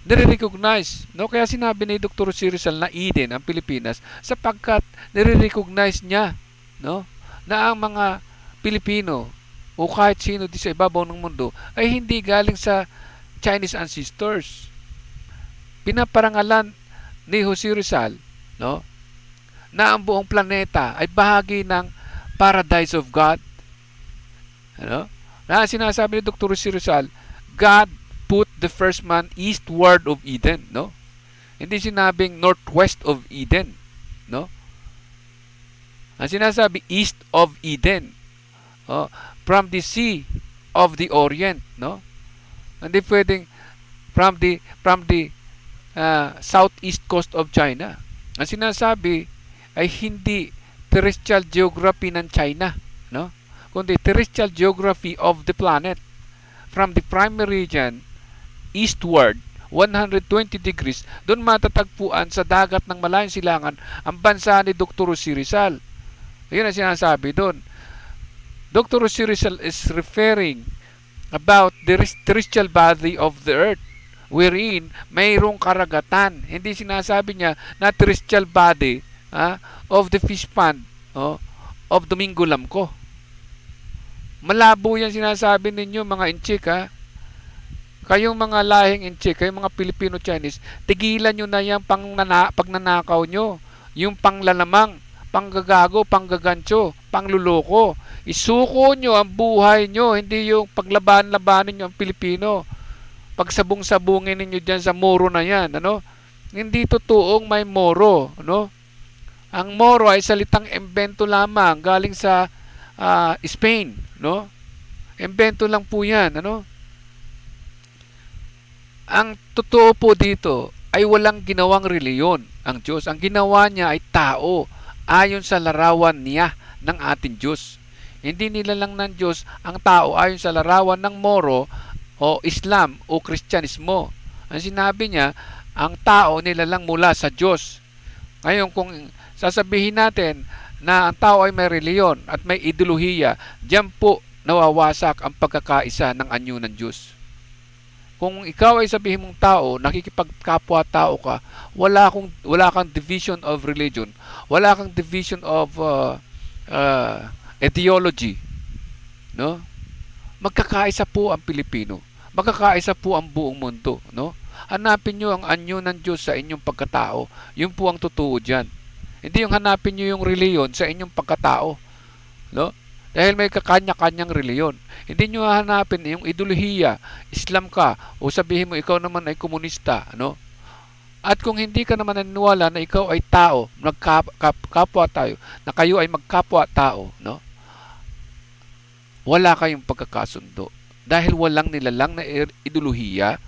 nire-recognize. No? Kaya sinabi ni Dr. Sirisal na Eden ang Pilipinas sapagkat nire-recognize niya no? na ang mga Pilipino o kahit sino di sa ibabaw ng mundo ay hindi galing sa Chinese ancestors pinaparangalan ni Jose Rizal no, na ang buong planeta ay bahagi ng paradise of God. Ano? Na sinasabi ni Dr. Jose Rizal, God put the first man eastward of Eden, no? Hindi sinabing northwest of Eden, no? Ang sinasabi east of Eden. Oh, from the sea of the Orient, no? Hindi pwedeng from the from the uh, southeast coast of China. Ang sinasabi ay hindi terrestrial geography ng China, no? kundi terrestrial geography of the planet from the primary region eastward 120 degrees, doon matatagpuan sa dagat ng malayang silangan ang bansa ni Dr. Rosy Rizal. ayun ang sinasabi doon. Dr. Rosy Rizal is referring about the terrestrial body of the earth wherein mayroong karagatan. Hindi sinasabi niya na terrestrial body ah, of the fish pond oh, of Domingo Lamco. Malabo yan sinasabi ninyo mga inchik ha. Kayong mga lahing inchik, kayong mga Filipino-Chinese, tigilan nyo na yung pangnana, pagnanakaw nyo. Yung panglalamang, panggagago, panggagancho, pangluloko. Isuko nyo ang buhay nyo, hindi yung paglaban-labanin nyo ang Pilipino pagsabong-sabungin ninyo diyan sa moro na 'yan, ano? Hindi totoong may moro, ano? Ang moro ay salitang embento lamang galing sa uh, Spain, no? Embento lang po 'yan, ano? Ang totoo po dito ay walang ginawang reliyon ang Diyos. Ang ginawa niya ay tao ayon sa larawan niya ng ating Diyos. Hindi nila lang ng Diyos ang tao ayon sa larawan ng moro o Islam o Kristyanismo. Ang sinabi niya, ang tao nila lang mula sa Diyos. Ngayon kung sasabihin natin na ang tao ay may reliyon at may ideolohiya, diyan po nawawasak ang pagkakaisa ng anyo ng Diyos. Kung ikaw ay sabihin mong tao, nakikipagkapwa tao ka, wala kong, wala kang division of religion, wala kang division of uh, uh, ideology, no? Magkakaisa po ang Pilipino. Makakaisa po ang buong mundo, no? Hanapin niyo ang anyo ng Diyos sa inyong pagkatao. Yun po ang totoo diyan. Hindi yung hanapin niyo yung reliyon sa inyong pagkatao, no? Dahil may kakanya-kanyang reliyon. Hindi niyo hahanapin yung ideolohiya, Islam ka o sabihin mo ikaw naman ay komunista, no? At kung hindi ka naman naniniwala na ikaw ay tao, magkapwa tayo, na kayo ay magkapwa tao, no? Wala kayong pagkakasundo dahil walang nilalang na ideolohiya,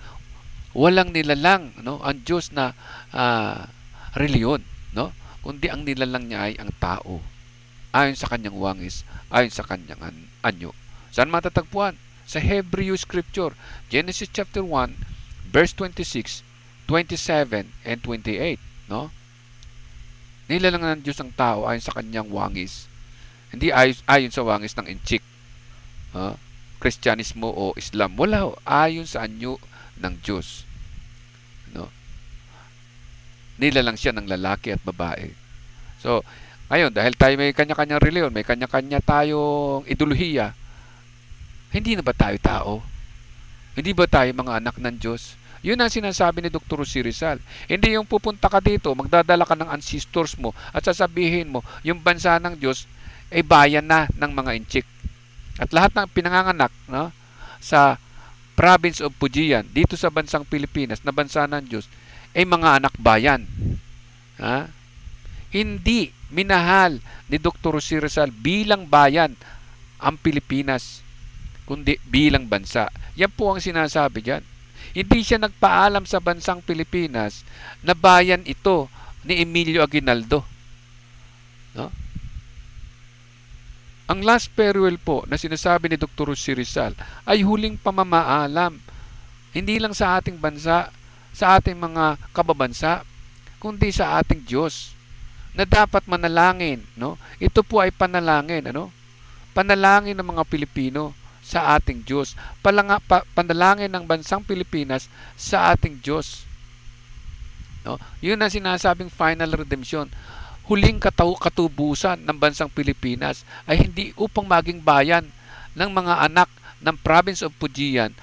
walang nilalang no, ang Diyos na uh, reliyon, no? kundi ang nilalang niya ay ang tao. Ayon sa kanyang wangis, ayon sa kanyang anyo. Saan matatagpuan? Sa Hebrew Scripture, Genesis chapter 1, verse 26, 27, and 28. No? Nilalang ng Diyos ang tao ayon sa kanyang wangis. Hindi ayon, ayon sa wangis ng inchik. Huh? Kristyanismo o Islam. Wala ayon sa anyo ng Diyos. No? Nilalang siya ng lalaki at babae. So, ngayon, dahil tayo may kanya-kanyang reliyon, may kanya-kanya tayong ideolohiya hindi na ba tayo tao? Hindi ba tayo mga anak ng Diyos? Yun ang sinasabi ni Dr. Rosy Rizal. Hindi yung pupunta ka dito, magdadala ka ng ancestors mo at sasabihin mo, yung bansa ng Diyos ay bayan na ng mga inchik at lahat ng pinanganganak no, sa province of Pujian dito sa bansang Pilipinas na bansa ng Diyos ay mga anak bayan. Ha? Hindi minahal ni Dr. C. Rizal bilang bayan ang Pilipinas kundi bilang bansa. Yan po ang sinasabi diyan. Hindi siya nagpaalam sa bansang Pilipinas na bayan ito ni Emilio Aguinaldo. Ang last farewell po na sinasabi ni Dr. Si Rizal ay huling pamamaalam hindi lang sa ating bansa, sa ating mga kababansa, kundi sa ating Diyos na dapat manalangin, no? Ito po ay panalangin, ano? Panalangin ng mga Pilipino sa ating Diyos. Palanga, pa, panalangin ng bansang Pilipinas sa ating Diyos. No? Yun ang sinasabing final redemption huling kataw katubusan ng bansang Pilipinas ay hindi upang maging bayan ng mga anak ng province of Pujian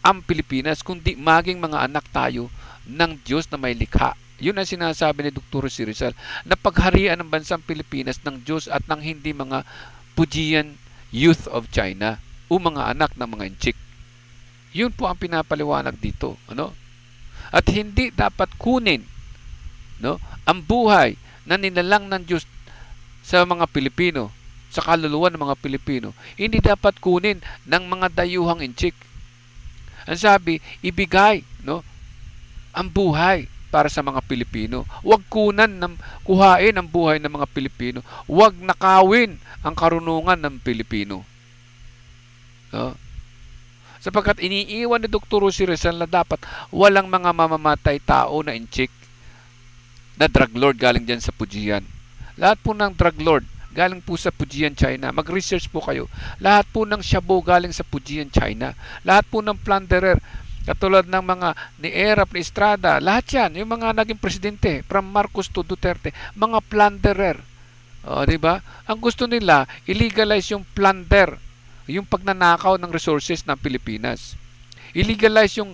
ang Pilipinas kundi maging mga anak tayo ng Diyos na may likha. Yun ang sinasabi ni Dr. Si Rizal na pagharian ng bansang Pilipinas ng Diyos at ng hindi mga Pujian youth of China o mga anak ng mga Enchik. Yun po ang pinapaliwanag dito. Ano? At hindi dapat kunin no, ang buhay na nilalang ng Diyos sa mga Pilipino, sa kaluluwa ng mga Pilipino, hindi dapat kunin ng mga dayuhang inchik. Ang sabi, ibigay no, ang buhay para sa mga Pilipino. Huwag kunan ng kuhain ang buhay ng mga Pilipino. Huwag nakawin ang karunungan ng Pilipino. No? Sapagkat iniiwan ni Dr. Rosi Rizal na dapat walang mga mamamatay tao na inchik na drug lord galing dyan sa Pujian. Lahat po ng drug lord galing po sa Pujian, China. Mag-research po kayo. Lahat po ng shabu galing sa Pujian, China. Lahat po ng plunderer, katulad ng mga ni Erap, ni Estrada, lahat yan, yung mga naging presidente, from Marcos to Duterte, mga plunderer. O, di ba? Ang gusto nila, illegalize yung plunder, yung pagnanakaw ng resources ng Pilipinas. Illegalize yung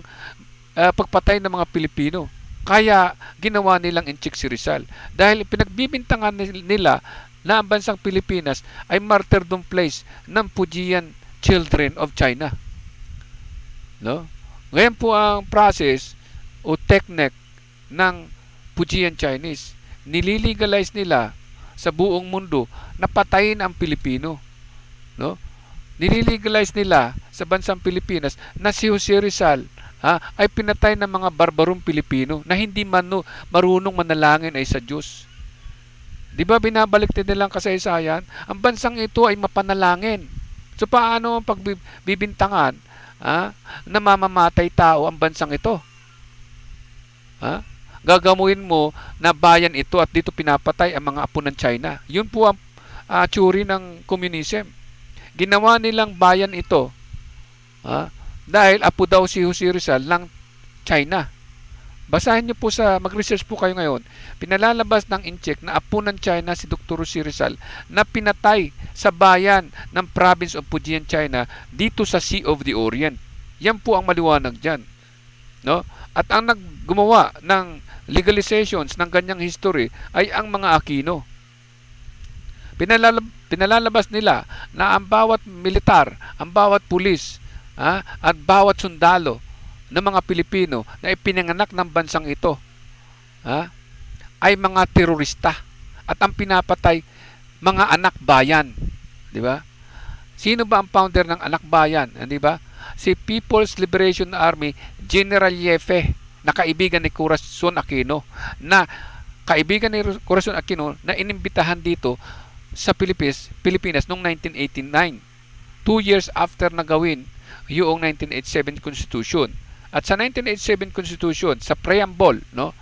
uh, pagpatay ng mga Pilipino. Kaya ginawa nilang incheck si Rizal dahil pinagbibintangan nila na ang bansang Pilipinas ay martyrdom place ng Pujian children of China. No? Ngayon po ang process o technique ng Pujian Chinese. Nililegalize nila sa buong mundo na patayin ang Pilipino. No? Nililegalize nila sa bansang Pilipinas na si Jose Rizal ha, ay pinatay ng mga barbarong Pilipino na hindi man marunong manalangin ay sa Diyos. Di ba binabalik din nilang kasaysayan? Ang bansang ito ay mapanalangin. So paano ang pagbibintangan ha, na mamamatay tao ang bansang ito? Ha? Gagamuin mo na bayan ito at dito pinapatay ang mga apo ng China. Yun po ang uh, tsuri ng communism. Ginawa nilang bayan ito ha, dahil apo daw si Jose Rizal ng China. Basahin niyo po sa, mag-research po kayo ngayon, pinalalabas ng incheck na apo ng China si Dr. Jose Rizal na pinatay sa bayan ng province of Fujian, China dito sa Sea of the Orient. Yan po ang maliwanag dyan. No? At ang naggumawa ng legalizations ng ganyang history ay ang mga Aquino. Pinalalab- pinalalabas nila na ang bawat militar, ang bawat pulis ha, at bawat sundalo ng mga Pilipino na ipinanganak ng bansang ito ha, ay mga terorista at ang pinapatay mga anak bayan, di ba? Sino ba ang founder ng anak bayan, di ba? Si People's Liberation Army General Yefe na kaibigan ni Corazon Aquino na kaibigan ni Corazon Aquino na inimbitahan dito sa Pilipinas, Pilipinas noong 1989. Two years after nagawin yung 1987 Constitution. At sa 1987 Constitution, sa preamble, no,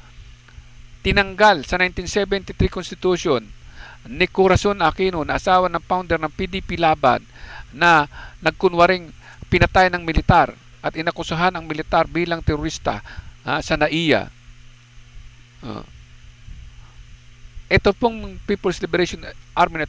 tinanggal sa 1973 Constitution ni Corazon Aquino na asawa ng founder ng PDP Laban na nagkunwaring pinatay ng militar at inakusahan ang militar bilang terorista ha, sa NAIA. Uh, ah ito pong People's Liberation Army na,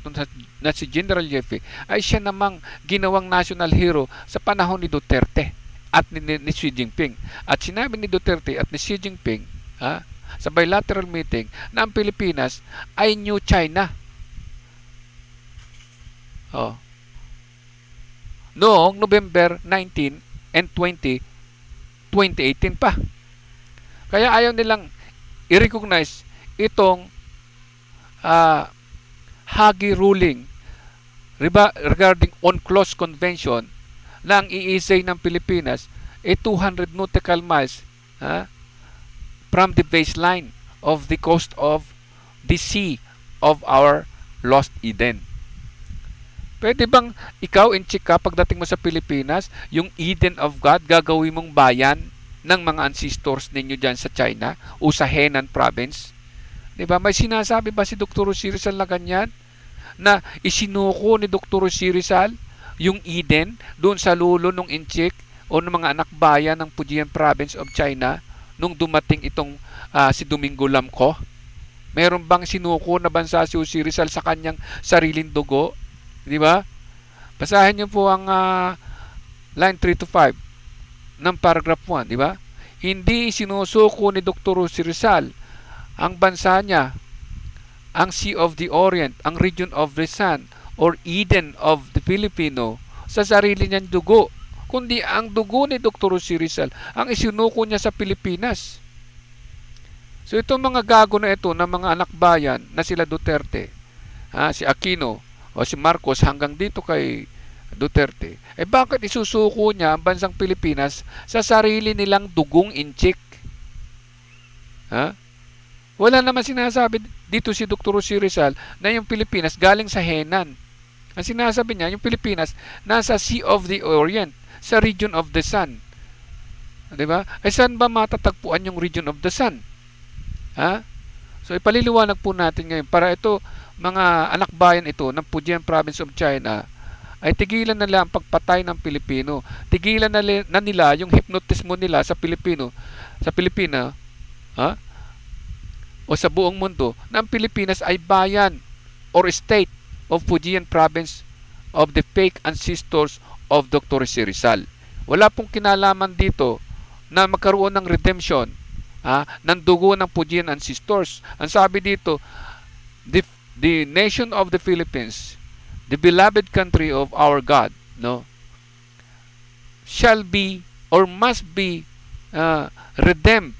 na si General Jeffy ay siya namang ginawang national hero sa panahon ni Duterte at ni, ni, ni Xi Jinping. At sinabi ni Duterte at ni Xi Jinping ha, sa bilateral meeting na ang Pilipinas ay new China. Oh. Noong November 19 and 20, 2018 pa. Kaya ayaw nilang i-recognize itong uh, Hagi ruling regarding on close Convention na ang iisay e ng Pilipinas ay 200 nautical miles uh, from the baseline of the coast of the sea of our lost Eden. Pwede bang ikaw in Chika pagdating mo sa Pilipinas, yung Eden of God gagawin mong bayan ng mga ancestors ninyo dyan sa China o sa Henan province? 'Di ba? May sinasabi ba si Dr. Rosie Rizal na ganyan? Na isinuko ni Dr. Rosie Rizal yung Eden doon sa lulo ng Inchik o ng mga anak bayan ng Fujian Province of China nung dumating itong uh, si Domingo Lamco? Meron bang sinuko na bansa si Jose Rizal sa kanyang sariling dugo? 'Di ba? Basahin niyo po ang uh, line 3 to 5 ng paragraph 1, di ba? Hindi sinusuko ni Dr. Jose Rizal ang bansa niya, ang Sea of the Orient, ang region of the sun, or Eden of the Filipino, sa sarili niyang dugo, kundi ang dugo ni Dr. Jose Rizal ang isinuko niya sa Pilipinas. So itong mga gago na ito ng mga anak bayan na sila Duterte, ha, si Aquino o si Marcos hanggang dito kay Duterte, eh bakit isusuko niya ang bansang Pilipinas sa sarili nilang dugong inchik? Ha? Wala naman sinasabi dito si Dr. Rosie Rizal na yung Pilipinas galing sa Henan. Ang sinasabi niya, yung Pilipinas nasa Sea of the Orient, sa region of the sun. 'Di ba? Ay eh, saan ba matatagpuan yung region of the sun? Ha? So ipaliliwanag po natin ngayon para ito mga anak bayan ito ng Fujian province of China ay tigilan na nila ang pagpatay ng Pilipino. Tigilan na, na nila yung hypnotismo nila sa Pilipino sa Pilipina. Ha? o sa buong mundo na ang Pilipinas ay bayan or state of Fujian province of the fake ancestors of Dr. Si Rizal. Wala pong kinalaman dito na magkaroon ng redemption ha, ah, ng dugo ng Fujian ancestors. Ang sabi dito, the, the nation of the Philippines, the beloved country of our God, no, shall be or must be uh, redeemed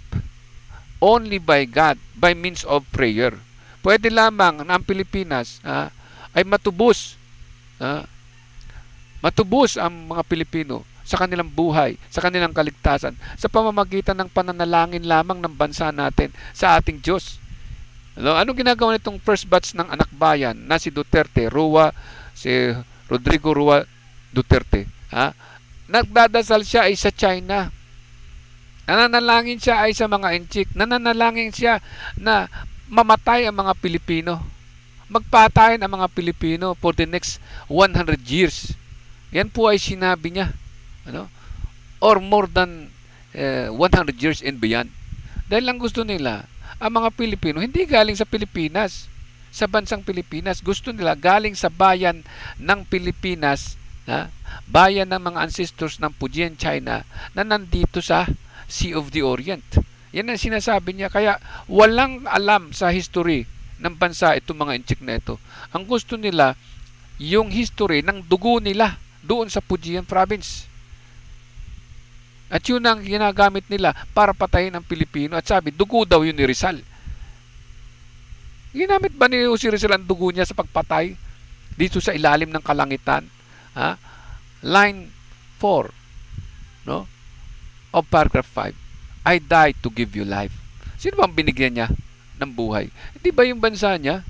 only by God by means of prayer. Pwede lamang na ang Pilipinas ah, ay matubos ah, matubos ang mga Pilipino sa kanilang buhay, sa kanilang kaligtasan, sa pamamagitan ng pananalangin lamang ng bansa natin sa ating Diyos. Ano, anong ginagawa nitong first batch ng anak bayan na si Duterte, Rua, si Rodrigo Rua Duterte? Ha? Nagdadasal siya ay sa China. Nananalangin siya ay sa mga inchik. Nananalangin siya na mamatay ang mga Pilipino. Magpatayin ang mga Pilipino for the next 100 years. Yan po ay sinabi niya. Ano? Or more than eh, 100 years and beyond. Dahil lang gusto nila, ang mga Pilipino hindi galing sa Pilipinas, sa bansang Pilipinas. Gusto nila galing sa bayan ng Pilipinas, ha? bayan ng mga ancestors ng Fujian, China, na nandito sa Sea of the Orient. Yan ang sinasabi niya. Kaya walang alam sa history ng bansa itong mga inchik na ito. Ang gusto nila, yung history ng dugo nila doon sa Pujian province. At yun ang ginagamit nila para patayin ang Pilipino at sabi, dugo daw yun ni Rizal. Ginamit ba ni si Rizal ang dugo niya sa pagpatay dito sa ilalim ng kalangitan? Ha? Line 4. No? of paragraph 5, I died to give you life. Sino bang binigyan niya ng buhay? Hindi ba yung bansa niya?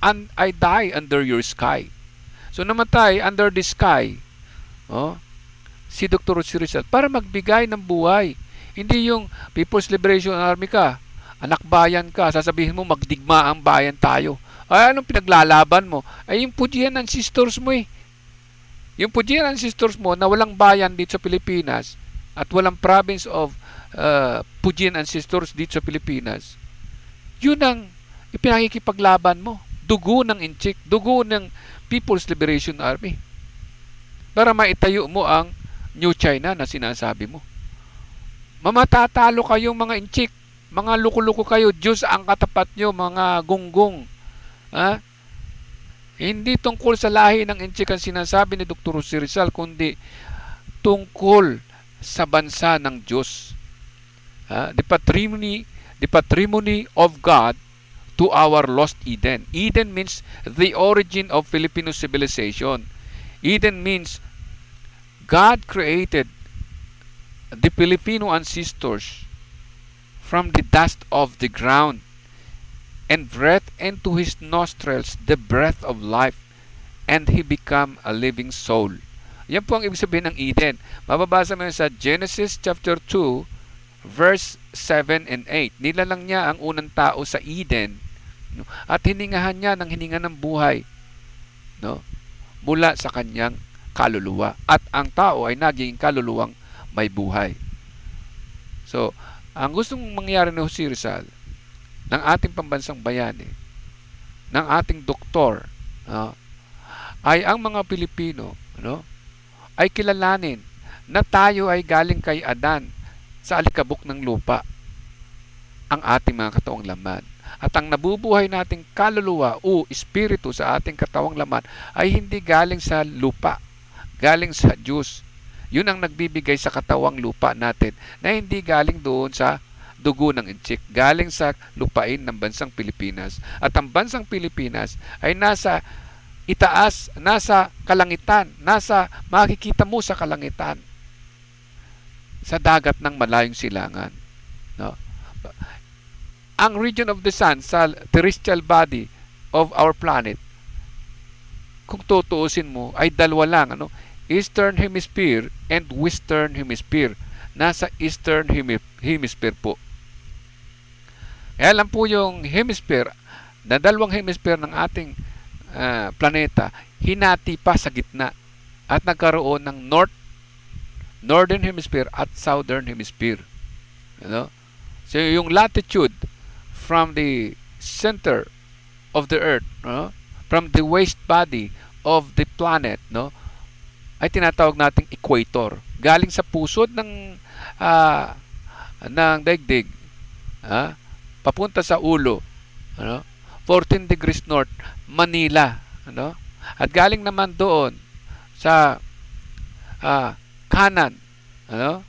And I die under your sky. So namatay under the sky. Oh, si Dr. Si Richard para magbigay ng buhay. Hindi yung People's Liberation Army ka, anak bayan ka, sasabihin mo magdigma ang bayan tayo. Ay, anong pinaglalaban mo? Ay, yung Pujian sisters mo eh. Yung Pujian sisters mo na walang bayan dito sa Pilipinas, at walang province of uh, Pujin ancestors dito sa Pilipinas, yun ang ipinakikipaglaban mo. Dugo ng Inchik, dugo ng People's Liberation Army. Para maitayo mo ang New China na sinasabi mo. Mamatatalo kayong mga Inchik, mga luko-luko kayo, Diyos ang katapat nyo, mga gunggong. Ha? Hindi tungkol sa lahi ng Inchik ang sinasabi ni Dr. Jose Rizal, kundi tungkol sa bansa ng Diyos. Uh, the patrimony the patrimony of God to our lost Eden. Eden means the origin of Filipino civilization. Eden means God created the Filipino ancestors from the dust of the ground and breathed into his nostrils the breath of life and he became a living soul. Yan po ang ibig sabihin ng Eden. Mababasa mo sa Genesis chapter 2 verse 7 and 8. Nilalang niya ang unang tao sa Eden at hiningahan niya ng hininga ng buhay no? mula sa kanyang kaluluwa. At ang tao ay naging kaluluwang may buhay. So, ang gustong mangyari ni Jose Rizal, ng ating pambansang bayani, ng ating doktor, no? ay ang mga Pilipino, no? ay kilalanin na tayo ay galing kay Adan sa alikabok ng lupa ang ating mga katawang laman. At ang nabubuhay nating kaluluwa o espiritu sa ating katawang laman ay hindi galing sa lupa, galing sa Diyos. Yun ang nagbibigay sa katawang lupa natin na hindi galing doon sa dugo ng insik galing sa lupain ng bansang Pilipinas. At ang bansang Pilipinas ay nasa itaas nasa kalangitan, nasa makikita mo sa kalangitan sa dagat ng malayong silangan. No? Ang region of the sun sa terrestrial body of our planet kung tutuusin mo ay dalawa lang ano Eastern Hemisphere and Western Hemisphere nasa Eastern Hemisphere po kaya lang po yung hemisphere na dalawang hemisphere ng ating uh, planeta, hinati pa sa gitna at nagkaroon ng North Northern Hemisphere at Southern Hemisphere. You know? So yung latitude from the center of the earth, no? from the waste body of the planet, no? ay tinatawag nating equator. Galing sa pusod ng uh, ng daigdig, ha? Ah, papunta sa ulo, ano? 14 degrees north, Manila. Ano? At galing naman doon sa uh, kanan, ano?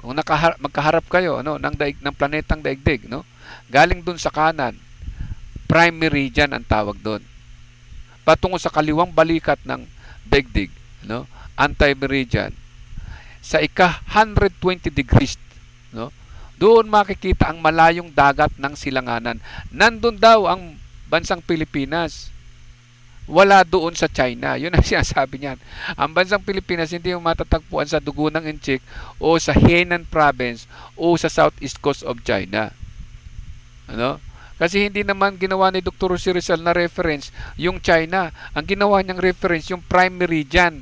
Kung nakahar- magkaharap kayo ano ng daig ng planetang daigdig, no? Galing doon sa kanan, prime meridian ang tawag doon. Patungo sa kaliwang balikat ng daigdig, no? Anti-meridian sa ika 120 degrees, no? Doon makikita ang malayong dagat ng silanganan. Nandun daw ang bansang Pilipinas. Wala doon sa China. Yun ang [laughs] sinasabi niyan. Ang bansang Pilipinas hindi yung matatagpuan sa dugo ng Inchik o sa Henan Province o sa southeast coast of China. Ano? Kasi hindi naman ginawa ni Dr. Si Rizal na reference yung China. Ang ginawa niyang reference yung prime meridian.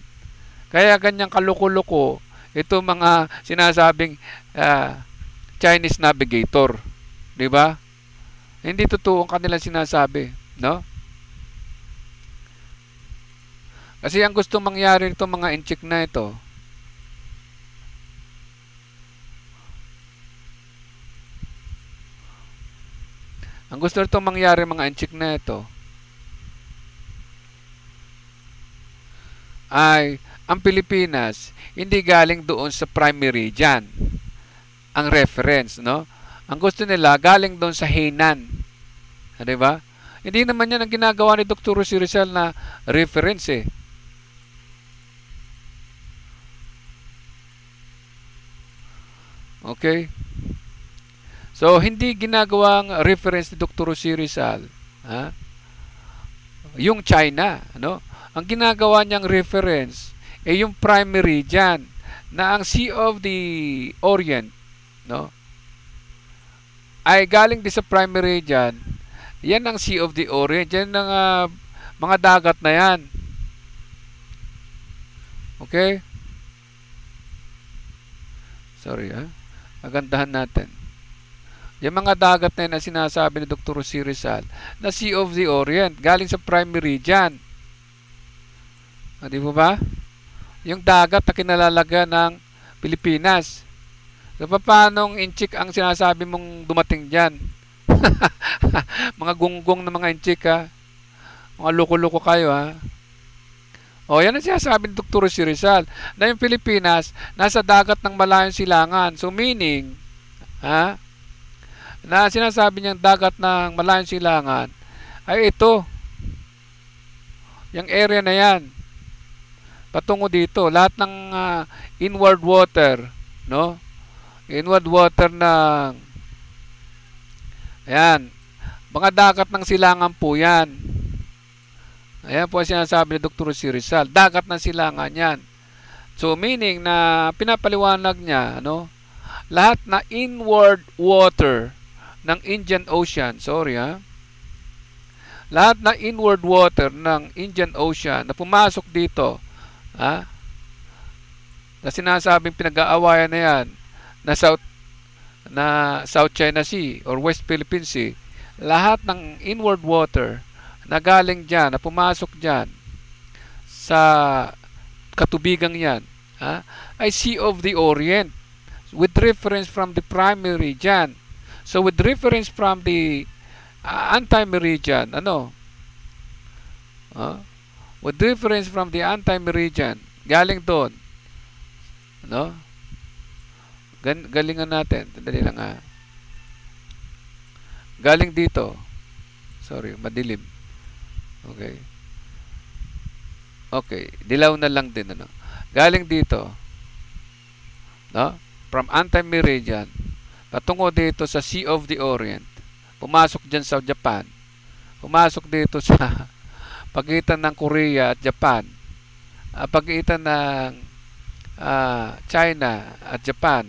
Kaya ganyang kaloko-loko ito mga sinasabing uh, Chinese navigator. 'Di ba? Hindi totoo ang kanilang sinasabi, no? Kasi ang gusto mangyari nitong mga incheck na ito, Ang gusto nito mangyari mga incheck na ito ay ang Pilipinas hindi galing doon sa primary region ang reference, no? Ang gusto nila galing doon sa Hainan. Ah, 'Di ba? Hindi naman 'yan ang ginagawa ni Dr. Si Rizal na reference eh. Okay? So, hindi ginagawang reference ni Dr. Si Rizal. Ha? Yung China, no? Ang ginagawa niyang reference ay eh yung primary region na ang Sea of the Orient no? Ay galing din sa primary diyan. Yan ang Sea of the Orient, yan ang uh, mga dagat na yan. Okay? Sorry ha. Ah. Agandahan natin. Yung mga dagat na yan ang sinasabi ni Dr. Rosy Rizal na Sea of the Orient, galing sa primary diyan. Hindi ah, po ba? Yung dagat na kinalalaga ng Pilipinas. So, paanong inchik ang sinasabi mong dumating dyan? [laughs] mga gunggong na mga inchik, ha? Mga loko-loko kayo, ha? O, yan ang sinasabi ni Dr. Si Rizal. Na yung Pilipinas, nasa dagat ng malayong silangan. So, meaning, ha? Na sinasabi niyang dagat ng malayong silangan, ay ito, yung area na yan, patungo dito, lahat ng uh, inward water, no? inward water ng ayan mga dagat ng silangan po yan ayan po ang sinasabi ni Dr. Si Rizal dagat ng silangan yan so meaning na pinapaliwanag niya ano lahat na inward water ng Indian Ocean sorry ha lahat na inward water ng Indian Ocean na pumasok dito ha na sinasabing pinag-aawayan na yan na South na South China Sea or West Philippine Sea, lahat ng inward water na galing diyan, na pumasok diyan sa katubigang 'yan, ha, ay Sea of the Orient with reference from the primary diyan. So with reference from the uh, anti-meridian, ano? Uh, with reference from the anti-meridian, galing doon, no? Gan galingan natin. Dali lang ha. Ah. Galing dito. Sorry, madilim. Okay. Okay, dilaw na lang din ano. Galing dito. No? From anti-meridian patungo dito sa Sea of the Orient. Pumasok diyan sa Japan. Pumasok dito sa [laughs] pagitan ng Korea at Japan. Uh, pagitan ng uh, China at Japan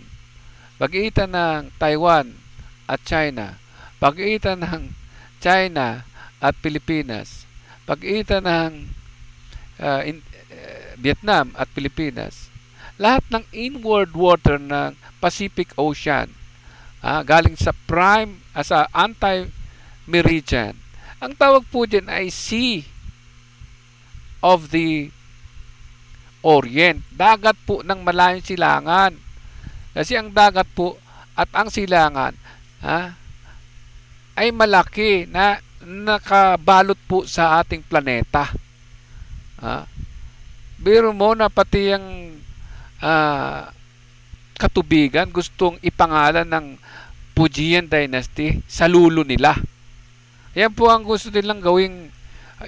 pag-iitan ng Taiwan at China. Pag-iitan ng China at Pilipinas. Pag-iitan ng uh, in, uh, Vietnam at Pilipinas. Lahat ng inward water ng Pacific Ocean ah, galing sa prime as ah, a anti-meridian. Ang tawag po diyan ay Sea of the Orient. Dagat po ng malayong silangan kasi ang dagat po at ang silangan ha, ay malaki na nakabalot po sa ating planeta. Ha? Biro mo na pati ang uh, katubigan gustong ipangalan ng Pujian Dynasty sa lulo nila. Yan po ang gusto nilang gawing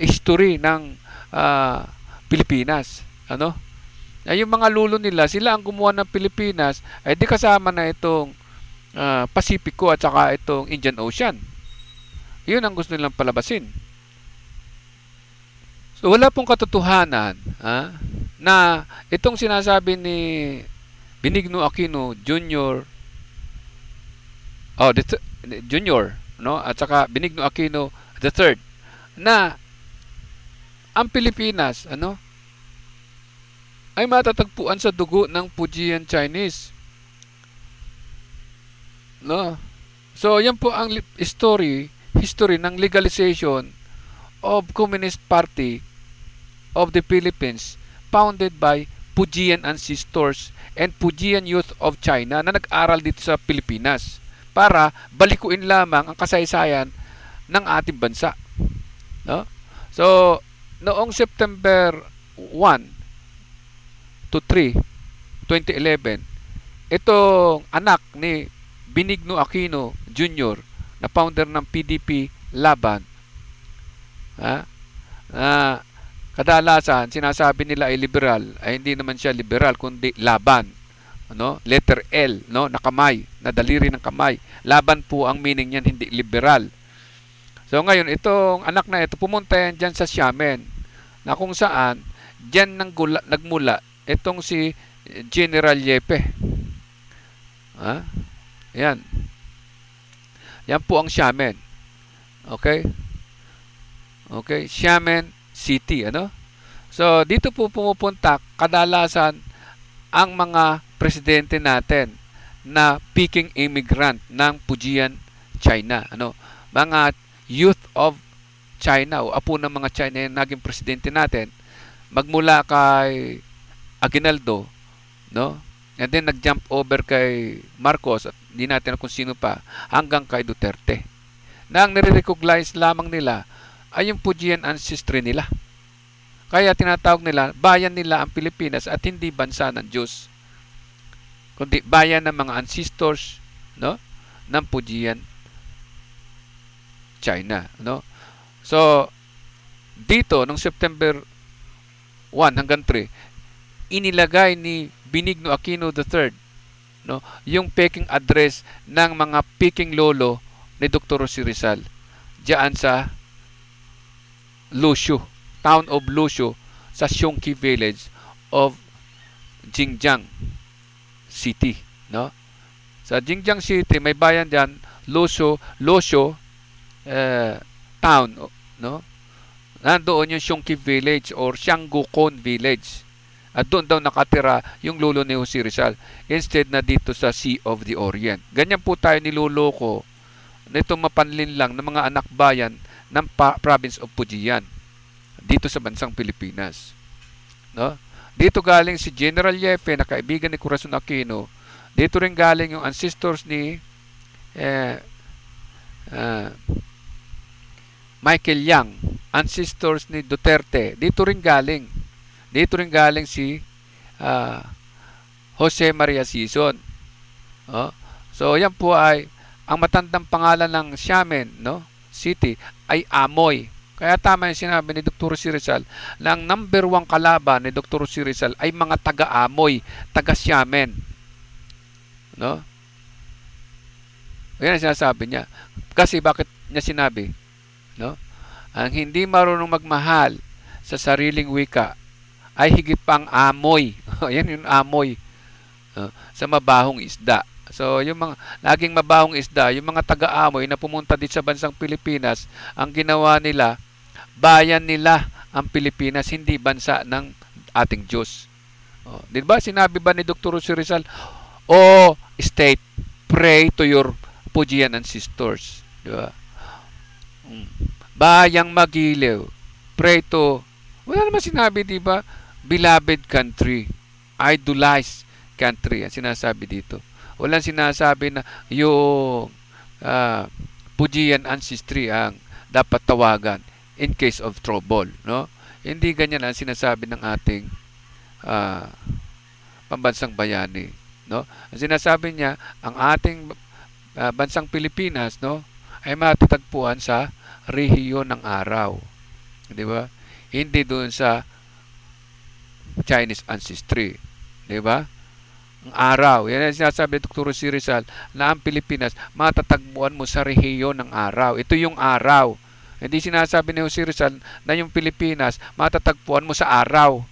history ng uh, Pilipinas. Ano? na ah, yung mga lulo nila, sila ang gumawa ng Pilipinas, ay di kasama na itong uh, ah, Pacifico at saka itong Indian Ocean. Yun ang gusto nilang palabasin. So wala pong katotohanan ha, na itong sinasabi ni Benigno Aquino Jr. Oh, the Jr. no at saka Benigno Aquino the third na ang Pilipinas ano ay matatagpuan sa dugo ng Fujian Chinese. No? So, yan po ang history, history ng legalization of Communist Party of the Philippines founded by Fujian ancestors and Fujian youth of China na nag-aral dito sa Pilipinas para balikuin lamang ang kasaysayan ng ating bansa. No? So, noong September 1, to 3, 2011, itong anak ni Binigno Aquino Jr. na founder ng PDP Laban ha? na kadalasan sinasabi nila ay liberal ay hindi naman siya liberal kundi laban no letter L no na kamay na daliri ng kamay laban po ang meaning niyan hindi liberal so ngayon itong anak na ito pumunta yan diyan sa Xiamen na kung saan diyan nang nagmula itong si eh, General Yepe. Ah? Yan. Yan po ang Xiamen. Okay? Okay, Xiamen City, ano? So, dito po pumupunta kadalasan ang mga presidente natin na Peking immigrant ng Pujian, China. Ano? Mga youth of China o apo ng mga China yung naging presidente natin magmula kay Aguinaldo, no? And then nag-jump over kay Marcos at hindi natin kung sino pa hanggang kay Duterte. Na ang nire-recognize lamang nila ay yung Pugian ancestry nila. Kaya tinatawag nila, bayan nila ang Pilipinas at hindi bansa ng Diyos. Kundi bayan ng mga ancestors no? ng Pugian China. No? So, dito, nung September 1 hanggang 3, inilagay ni Benigno Aquino III no, yung peking address ng mga peking lolo ni Dr. Rosy Rizal diyan sa Lushu, town of Lushu sa Xiongki village of Jingjiang City, no? Sa Jingjiang City may bayan diyan Lushu, Lushu eh, town, no? Nandoon yung Xiongki village or Xianggukon village at doon daw nakatira yung lolo ni Jose Rizal instead na dito sa Sea of the Orient. Ganyan po tayo niloloko nitong mapanlin lang ng mga anak bayan ng province of Pujian dito sa bansang Pilipinas. No? Dito galing si General Yefe na kaibigan ni Corazon Aquino. Dito rin galing yung ancestors ni eh, uh, Michael Yang, ancestors ni Duterte. Dito rin galing dito rin galing si uh, Jose Maria Sison. Oh. So, yan po ay ang matandang pangalan ng Xiamen no? City ay Amoy. Kaya tama yung sinabi ni Dr. Si Rizal na ang number 1 kalaban ni Dr. Si Rizal ay mga taga-amoy, taga xiamen No? Yan ang sinasabi niya. Kasi bakit niya sinabi? No? Ang hindi marunong magmahal sa sariling wika ay higit pang amoy. [laughs] Yan yung amoy uh, sa mabahong isda. So, yung mga laging mabahong isda, yung mga taga-amoy na pumunta dito sa bansang Pilipinas, ang ginawa nila, bayan nila ang Pilipinas, hindi bansa ng ating Diyos. Oh, di ba sinabi ba ni Dr. Rosy Rizal, O oh, state, pray to your Pujian ancestors. Di ba? Mm. Bayang magiliw, pray to, wala naman sinabi, di ba? beloved country, idolized country ang sinasabi dito. Walang sinasabi na yung uh, Pujian ancestry ang dapat tawagan in case of trouble, no? Hindi ganyan ang sinasabi ng ating uh, pambansang bayani, no? Ang sinasabi niya, ang ating uh, bansang Pilipinas, no, ay matatagpuan sa rehiyon ng araw. Di ba? Hindi doon sa Chinese ancestry. Di ba? Ang araw. Yan ang sinasabi ni Dr. C. Rizal na ang Pilipinas matatagpuan mo sa rehiyon ng araw. Ito yung araw. Hindi sinasabi ni Jose Rizal na yung Pilipinas matatagpuan mo sa araw.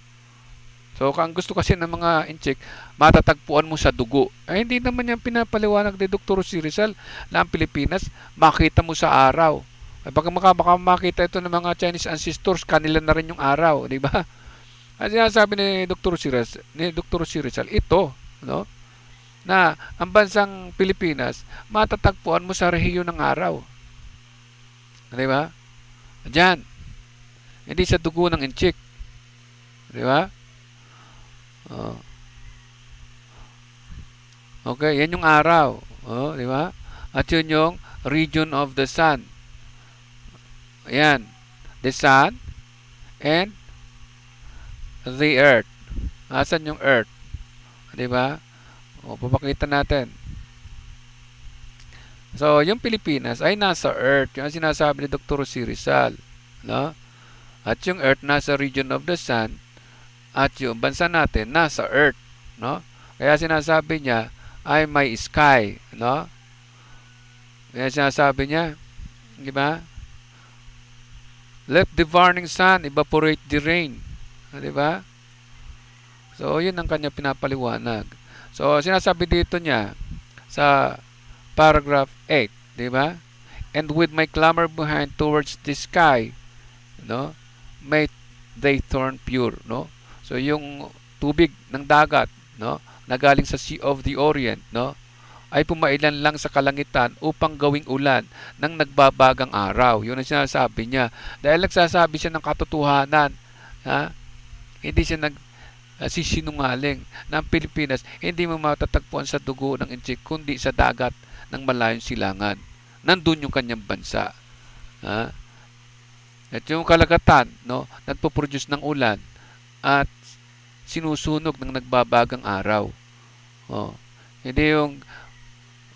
So, ang gusto kasi ng mga incheck, matatagpuan mo sa dugo. Eh, hindi naman yan pinapaliwanag ni Dr. Jose Rizal na ang Pilipinas makita mo sa araw. Eh, Ay, pag makita ito ng mga Chinese ancestors, kanila na rin yung araw, di ba? At sinasabi ni Dr. Siras, ni Dr. Sirizal, ito, no? Na ang bansang Pilipinas matatagpuan mo sa rehiyon ng araw. Di ba? Diyan. Hindi sa dugo ng inchik. Di ba? Oh. Okay, yan yung araw. Oh, di ba? At yun yung region of the sun. Ayan. The sun and the earth. Asan yung earth? 'Di ba? O papakita natin. So, yung Pilipinas ay nasa earth, yung sinasabi ni Dr. C. Rizal, no? At yung earth nasa region of the sun at yung bansa natin nasa earth, no? Kaya sinasabi niya ay may sky, no? Kaya sinasabi niya, 'di ba? Let the burning sun evaporate the rain Diba? So, yun ang kanya pinapaliwanag. So, sinasabi dito niya sa paragraph 8, di ba? And with my clamor behind towards the sky, no? May they turn pure, no? So, yung tubig ng dagat, no? Nagaling sa Sea of the Orient, no? ay pumailan lang sa kalangitan upang gawing ulan ng nagbabagang araw. Yun ang sinasabi niya. Dahil nagsasabi siya ng katotohanan ha, hindi siya nag uh, sisinungaling na ang Pilipinas hindi mo matatagpuan sa dugo ng insik kundi sa dagat ng malayong silangan. Nandun yung kanyang bansa. Ha? At yung kalagatan, no, nagpo-produce ng ulan at sinusunog ng nagbabagang araw. Oh. Hindi yung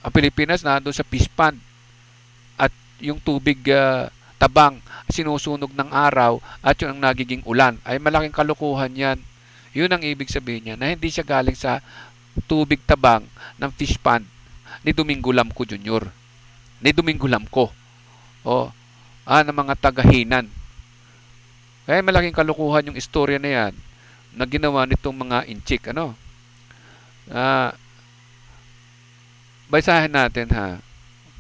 ang Pilipinas nandoon sa fish at yung tubig uh, tabang, sinusunog ng araw at yung ang nagiging ulan. Ay malaking kalukuhan yan. Yun ang ibig sabihin niya na hindi siya galing sa tubig tabang ng fish pond ni Domingo Lamco Jr. Ni Domingo Lamco. O, oh, ah, ng mga tagahinan. Kaya malaking kalukuhan yung istorya na yan na ginawa nitong mga inchik. Ano? Ah, basahin natin ha.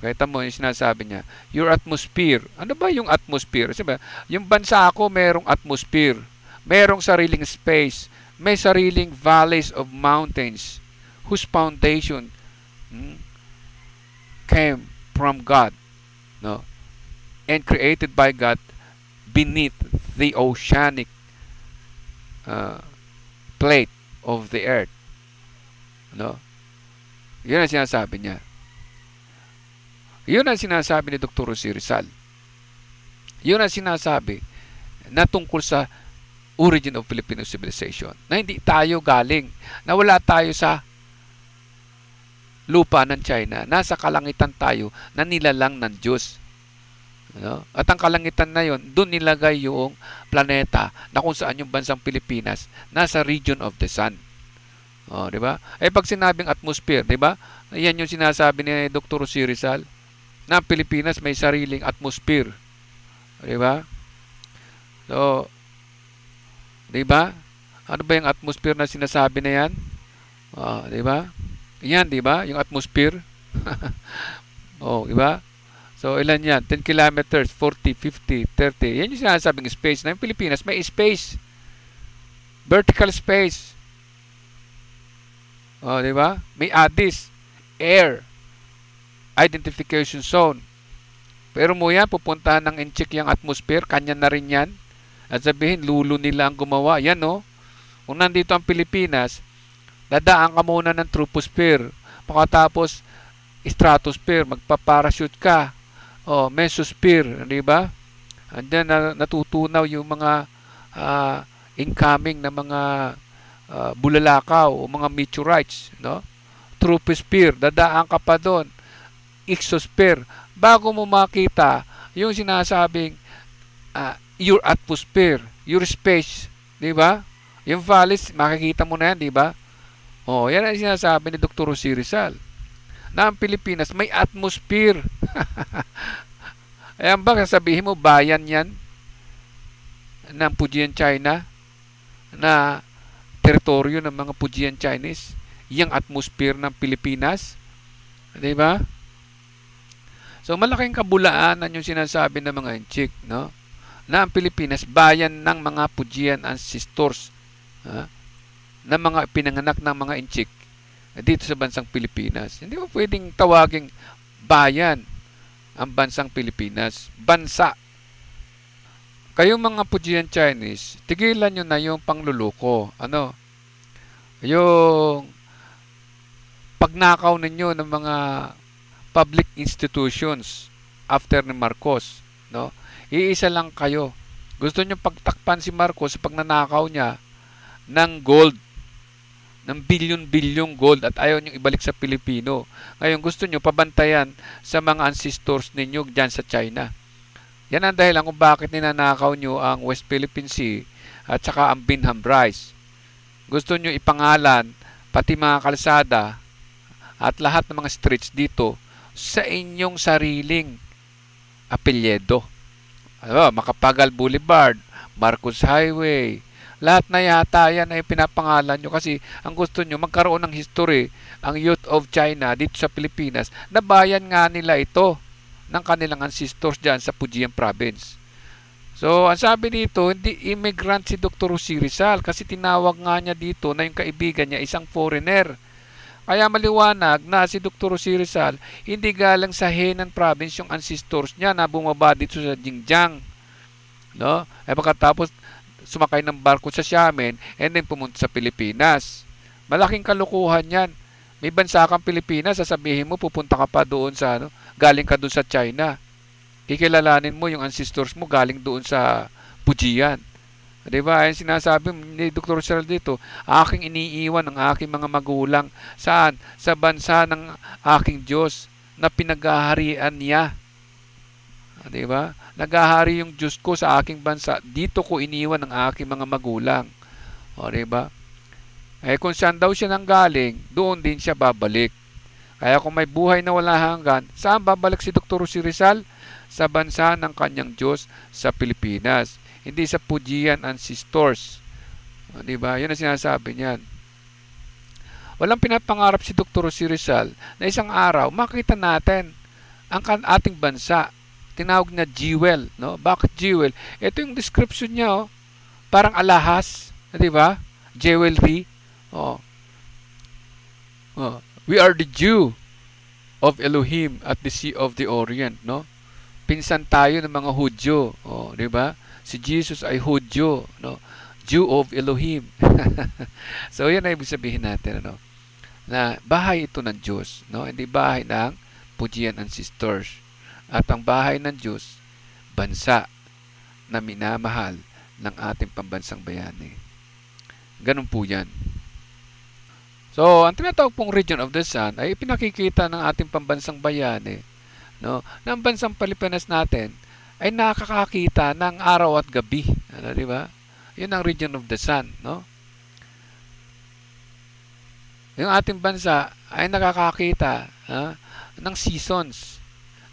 Kaya mo yung sinasabi niya, your atmosphere. Ano ba yung atmosphere? ba, yung bansa ko merong atmosphere. Merong sariling space. May sariling valleys of mountains whose foundation hmm, came from God. No? And created by God beneath the oceanic uh, plate of the earth. No? Yun ang sinasabi niya. Yun ang sinasabi ni Dr. Rosy Rizal. Yun ang sinasabi na tungkol sa origin of Filipino civilization. Na hindi tayo galing, na wala tayo sa lupa ng China. Nasa kalangitan tayo na nilalang ng Diyos. No? At ang kalangitan na yon, doon nilagay yung planeta na kung saan yung bansang Pilipinas nasa region of the sun. Oh, 'di ba? Eh pag sinabing atmosphere, 'di ba? Yan yung sinasabi ni Dr. Rosy Rizal na Pilipinas may sariling atmosphere. Di ba? So, di ba? Ano ba yung atmosphere na sinasabi na yan? Oh, di ba? Yan, di ba? Yung atmosphere. [laughs] oh, di ba? So, ilan yan? 10 kilometers, 40, 50, 30. Yan yung sinasabing space na yung Pilipinas. May space. Vertical space. Oh, di ba? May adis. Air identification zone. Pero mo yan, pupuntahan ng incheck yung atmosphere, kanya na rin yan. At sabihin, lulo nila ang gumawa. Yan no. Kung nandito ang Pilipinas, dadaan ka muna ng troposphere. Makatapos, stratosphere, magpa-parachute ka. O, mesosphere, di ba? And then, natutunaw yung mga uh, incoming na mga uh, bulalakaw o mga meteorites, no? Troposphere, dadaan ka pa doon exosphere bago mo makita yung sinasabing uh, your atmosphere, your space, 'di ba? Yung valleys, makikita mo na 'yan, 'di ba? Oh, 'yan ang sinasabi ni Dr. Rosie Rizal. Na ang Pilipinas may atmosphere. [laughs] Ayan ba sabihin mo bayan 'yan ng Fujian China na teritoryo ng mga Fujian Chinese, yung atmosphere ng Pilipinas, 'di ba? So malaking kabulaanan yung sinasabi ng mga Enchik, no? Na ang Pilipinas bayan ng mga Pujian ancestors ha? na mga pinanganak ng mga inchik dito sa bansang Pilipinas. Hindi mo pwedeng tawaging bayan ang bansang Pilipinas. Bansa. Kayong mga Pujian Chinese, tigilan nyo na yung pangluluko. Ano? Yung pagnakaw ninyo ng mga public institutions after ni Marcos, no? Iisa lang kayo. Gusto niyo pagtakpan si Marcos sa pagnanakaw niya ng gold ng bilyon-bilyong gold at ayaw niyong ibalik sa Pilipino. Ngayon gusto niyo pabantayan sa mga ancestors ninyo diyan sa China. Yan ang dahilan kung bakit ninanakaw niyo ang West Philippine Sea at saka ang Binham Rice. Gusto niyo ipangalan pati mga kalsada at lahat ng mga streets dito sa inyong sariling apelyedo. Ano, Makapagal Boulevard, Marcos Highway, lahat na yata yan ay pinapangalan nyo kasi ang gusto nyo magkaroon ng history ang youth of China dito sa Pilipinas na bayan nga nila ito ng kanilang ancestors dyan sa Pujian province. So, ang sabi dito, hindi immigrant si Dr. Jose Rizal kasi tinawag nga niya dito na yung kaibigan niya isang foreigner kaya maliwanag na si Dr. Si Rizal hindi galang sa Henan province yung ancestors niya na bumaba dito sa Jingjiang. No? Ay eh, pagkatapos sumakay ng barko sa Xiamen and eh, then pumunta sa Pilipinas. Malaking kalukuhan yan. May bansa kang Pilipinas, sasabihin mo pupunta ka pa doon sa ano, galing ka doon sa China. Kikilalanin mo yung ancestors mo galing doon sa Pujian ba? Ang sinasabi ni Dr. Cheryl dito, aking iniiwan ang aking mga magulang. Saan? Sa bansa ng aking Diyos na pinaghaharian niya. ba? Naghahari yung Diyos ko sa aking bansa. Dito ko iniwan ang aking mga magulang. O, ba? Eh, kung saan daw siya nanggaling, doon din siya babalik. Kaya kung may buhay na wala hanggan, saan babalik si Dr. Si Rizal? Sa bansa ng kanyang Diyos sa Pilipinas hindi sa pujian ancestors. 'Di ba? Yun ang sinasabi niyan. Walang pinapangarap si Dr. Si Rizal na isang araw makita natin ang ating bansa tinawag na jewel, no? Bakit jewel? Ito yung description niya, oh. Parang alahas, 'di ba? Jewelry. Oh. oh. We are the Jew of Elohim at the Sea of the Orient, no? Pinsan tayo ng mga Hudyo, oh, 'di ba? si Jesus ay Hudyo, no? Jew of Elohim. [laughs] so, yan ay ibig sabihin natin, ano? Na bahay ito ng Diyos, no? Hindi bahay ng Pujian sisters. At ang bahay ng Diyos, bansa na minamahal ng ating pambansang bayani. Ganun po yan. So, ang tinatawag pong region of the sun ay pinakikita ng ating pambansang bayani no, ng bansang Pilipinas natin ay nakakakita ng araw at gabi. Ano, di ba? Yun ang region of the sun, no? Yung ating bansa ay nakakakita ha, ng seasons.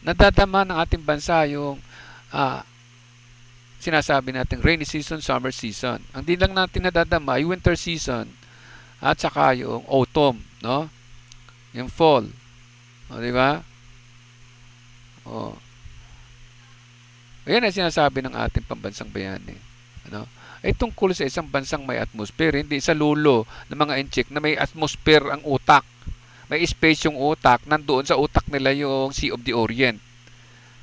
Nadadama ng ating bansa yung uh, sinasabi natin rainy season, summer season. Ang di lang natin nadadama ay winter season at saka yung autumn, no? Yung fall. O, di ba? O. Ayan ang sinasabi ng ating pambansang bayani. Ano? Ay eh, tungkol sa isang bansang may atmosphere, hindi sa lulo ng mga incheck na may atmosphere ang utak. May space yung utak, nandoon sa utak nila yung Sea of the Orient.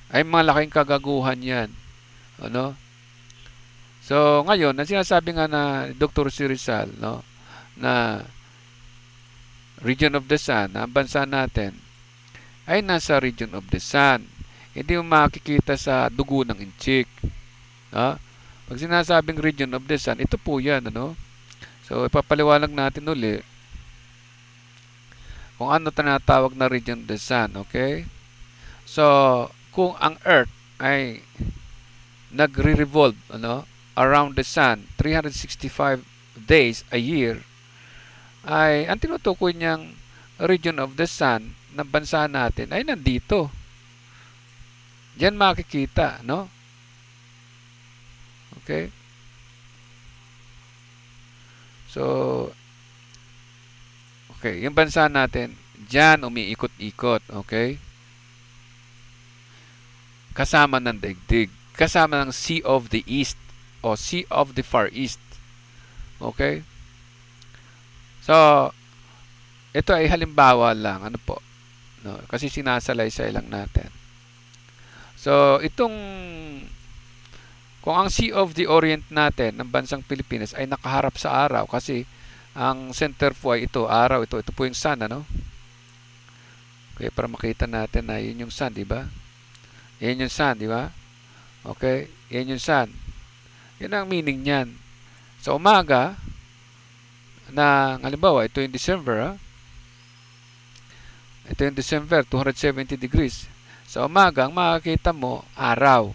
Ay malaking kagaguhan yan. Ano? So, ngayon, ang sinasabi nga na Dr. Si Rizal, no, na region of the sun, ang bansa natin, ay nasa region of the sun hindi mo makikita sa dugo ng inchik. Ha? Pag sinasabing region of the sun, ito po yan. Ano? So, ipapaliwanag natin uli kung ano tinatawag na region of the sun. Okay? So, kung ang Earth ay nagre-revolve ano, around the sun 365 days a year, ay ang tinutukoy niyang region of the sun ng bansa natin ay nandito. Diyan makikita, no? Okay? So, okay, yung bansa natin, diyan umiikot-ikot, okay? Kasama ng daigdig, kasama ng Sea of the East o Sea of the Far East. Okay? So, ito ay halimbawa lang, ano po? No, kasi sinasalaysay lang natin. So, itong kung ang Sea of the Orient natin ng bansang Pilipinas ay nakaharap sa araw kasi ang center po ay ito, araw ito. Ito po yung sun, ano? Okay, para makita natin na yun yung sun, di ba? Yan yung sun, di ba? Okay, yan yung sun. Yan ang meaning niyan. Sa umaga, na halimbawa, ito yung December, ha? Ah. Ito yung December, 270 degrees. Sa umagang makakita mo araw.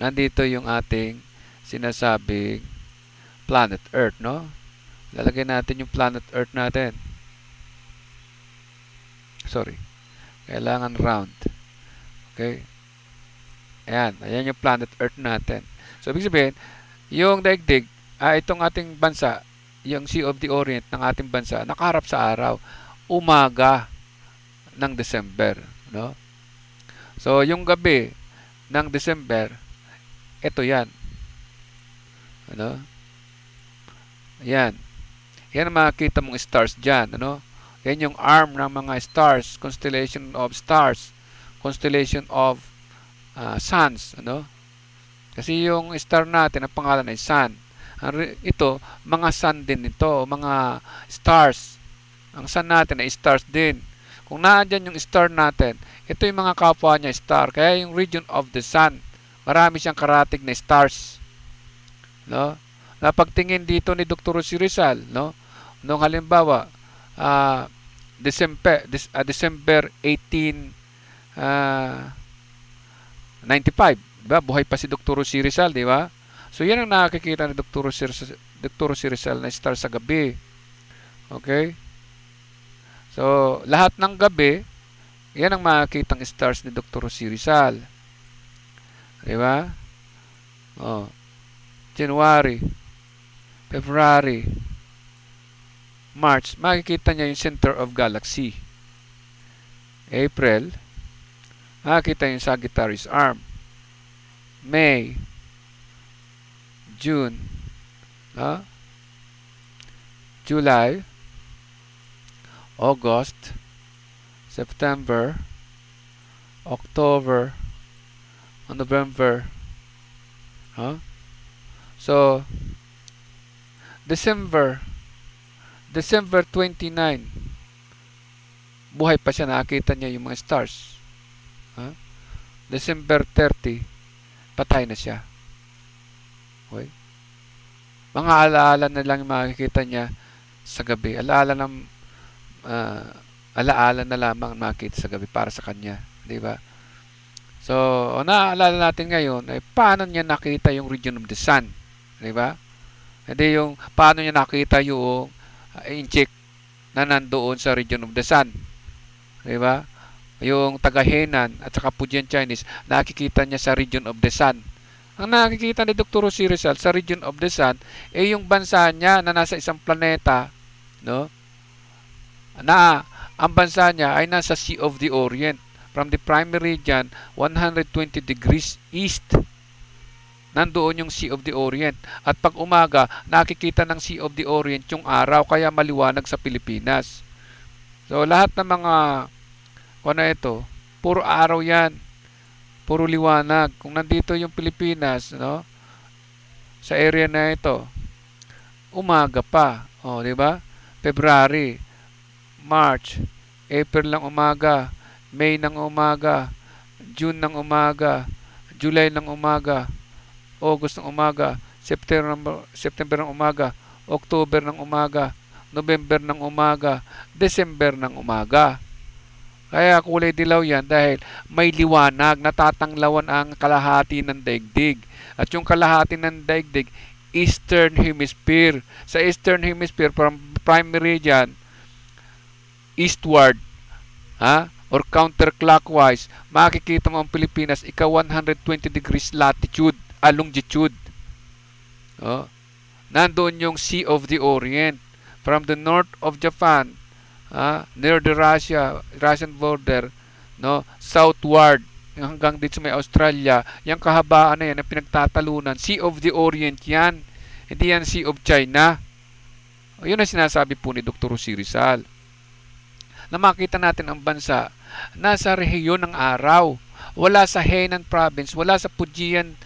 Nandito yung ating sinasabing planet Earth, no? Lalagay natin yung planet Earth natin. Sorry. Kailangan round. Okay? Ayan. Ayan yung planet Earth natin. So, ibig sabihin, yung daigdig, ah, itong ating bansa, yung Sea of the Orient ng ating bansa, nakaharap sa araw, umaga ng December. No? So, yung gabi ng December, ito yan. Ano? Yan. Yan ang makikita mong stars dyan. Ano? Yan yung arm ng mga stars, constellation of stars, constellation of uh, suns. Ano? Kasi yung star natin, ang pangalan ay sun. Ito, mga sun din ito, mga stars. Ang sun natin ay stars din. Kung naandyan yung star natin, ito yung mga kapwa niya star. Kaya yung region of the sun, marami siyang karatig na stars. No? Napagtingin dito ni Dr. Si Rizal, no? Noong halimbawa, uh, December, uh, December 18, uh, 95, ba? Buhay pa si Dr. Si Rizal, di ba? So, yan ang nakikita ni Dr. Si Rizal, Dr. Si Rizal na star sa gabi. Okay? So, lahat ng gabi, yan ang makikitang stars ni Dr. Jose Rizal. Diba? Oh. January, February, March, makikita niya yung center of galaxy. April, makikita yung Sagittarius arm. May, June, ah, July, August, September, October, November. Huh? So, December, December 29, buhay pa siya, nakakita niya yung mga stars. Huh? December 30, patay na siya. Okay? Mga alaala na lang makikita niya sa gabi. Alaala ng uh, alaala na lamang nakita sa gabi para sa kanya, di ba? So, naaalala natin ngayon ay paano niya nakita yung region of the sun, di ba? Hindi yung paano niya nakita yung uh, incheck na nandoon sa region of the sun. Di ba? Yung tagahenan at saka Pujian Chinese, nakikita niya sa region of the sun. Ang nakikita ni Dr. Rosy Rizal sa region of the sun ay eh, yung bansa niya na nasa isang planeta, no? na ang bansa niya ay nasa Sea of the Orient from the primary region 120 degrees east nandoon yung Sea of the Orient. At pag umaga, nakikita ng Sea of the Orient yung araw kaya maliwanag sa Pilipinas. So lahat ng mga ano ito, puro araw 'yan. Puro liwanag. Kung nandito yung Pilipinas, no? Sa area na ito, umaga pa. Oh, di ba? February. March, April ng umaga, May ng umaga, June ng umaga, July ng umaga, August ng umaga, September, September ng umaga, October ng umaga, November ng umaga, December ng umaga. Kaya kulay dilaw yan dahil may liwanag, natatanglawan ang kalahati ng daigdig. At yung kalahati ng daigdig, Eastern Hemisphere. Sa Eastern Hemisphere, from prime meridian eastward ha, or counterclockwise, makikita mo ang Pilipinas, ika 120 degrees latitude, ah, longitude. Oh. Nandoon yung Sea of the Orient from the north of Japan ah, near the Russia, Russian border, no, southward hanggang dito may Australia, yung kahabaan na yan ang pinagtatalunan, Sea of the Orient yan, hindi yan Sea of China. Yun ang sinasabi po ni Dr. Rosie Rizal na makita natin ang bansa nasa rehiyon ng araw. Wala sa Henan province, wala sa Pujian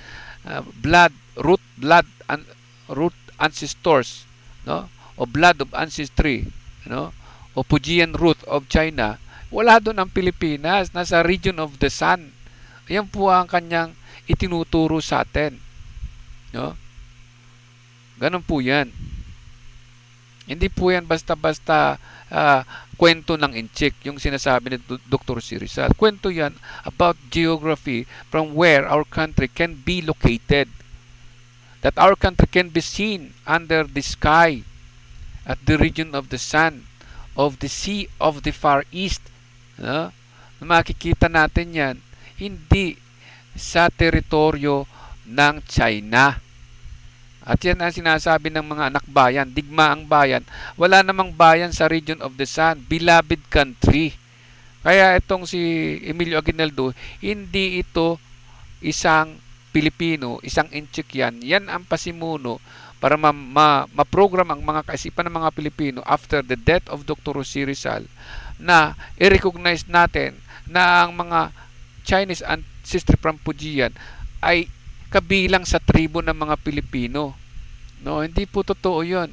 uh, blood, root blood, an, root ancestors, no? O blood of ancestry, no? O Pujian root of China. Wala doon ang Pilipinas, nasa region of the sun. Ayan po ang kanyang itinuturo sa atin. No? Ganun po yan. Hindi po yan basta-basta uh, kwento ng Inchik, yung sinasabi ni Dr. C. Rizal. Kwento yan about geography from where our country can be located. That our country can be seen under the sky, at the region of the sun, of the sea, of the far east. No? Makikita natin yan, hindi sa teritoryo ng China at yan ang sinasabi ng mga anak bayan, digma ang bayan. Wala namang bayan sa region of the sun, beloved country. Kaya itong si Emilio Aguinaldo, hindi ito isang Pilipino, isang inchik yan. Yan ang pasimuno para ma- ma- ma-program ang mga kaisipan ng mga Pilipino after the death of Dr. Jose Rizal na i-recognize natin na ang mga Chinese and from Pujian ay kabilang sa tribo ng mga Pilipino. No, hindi po totoo 'yon.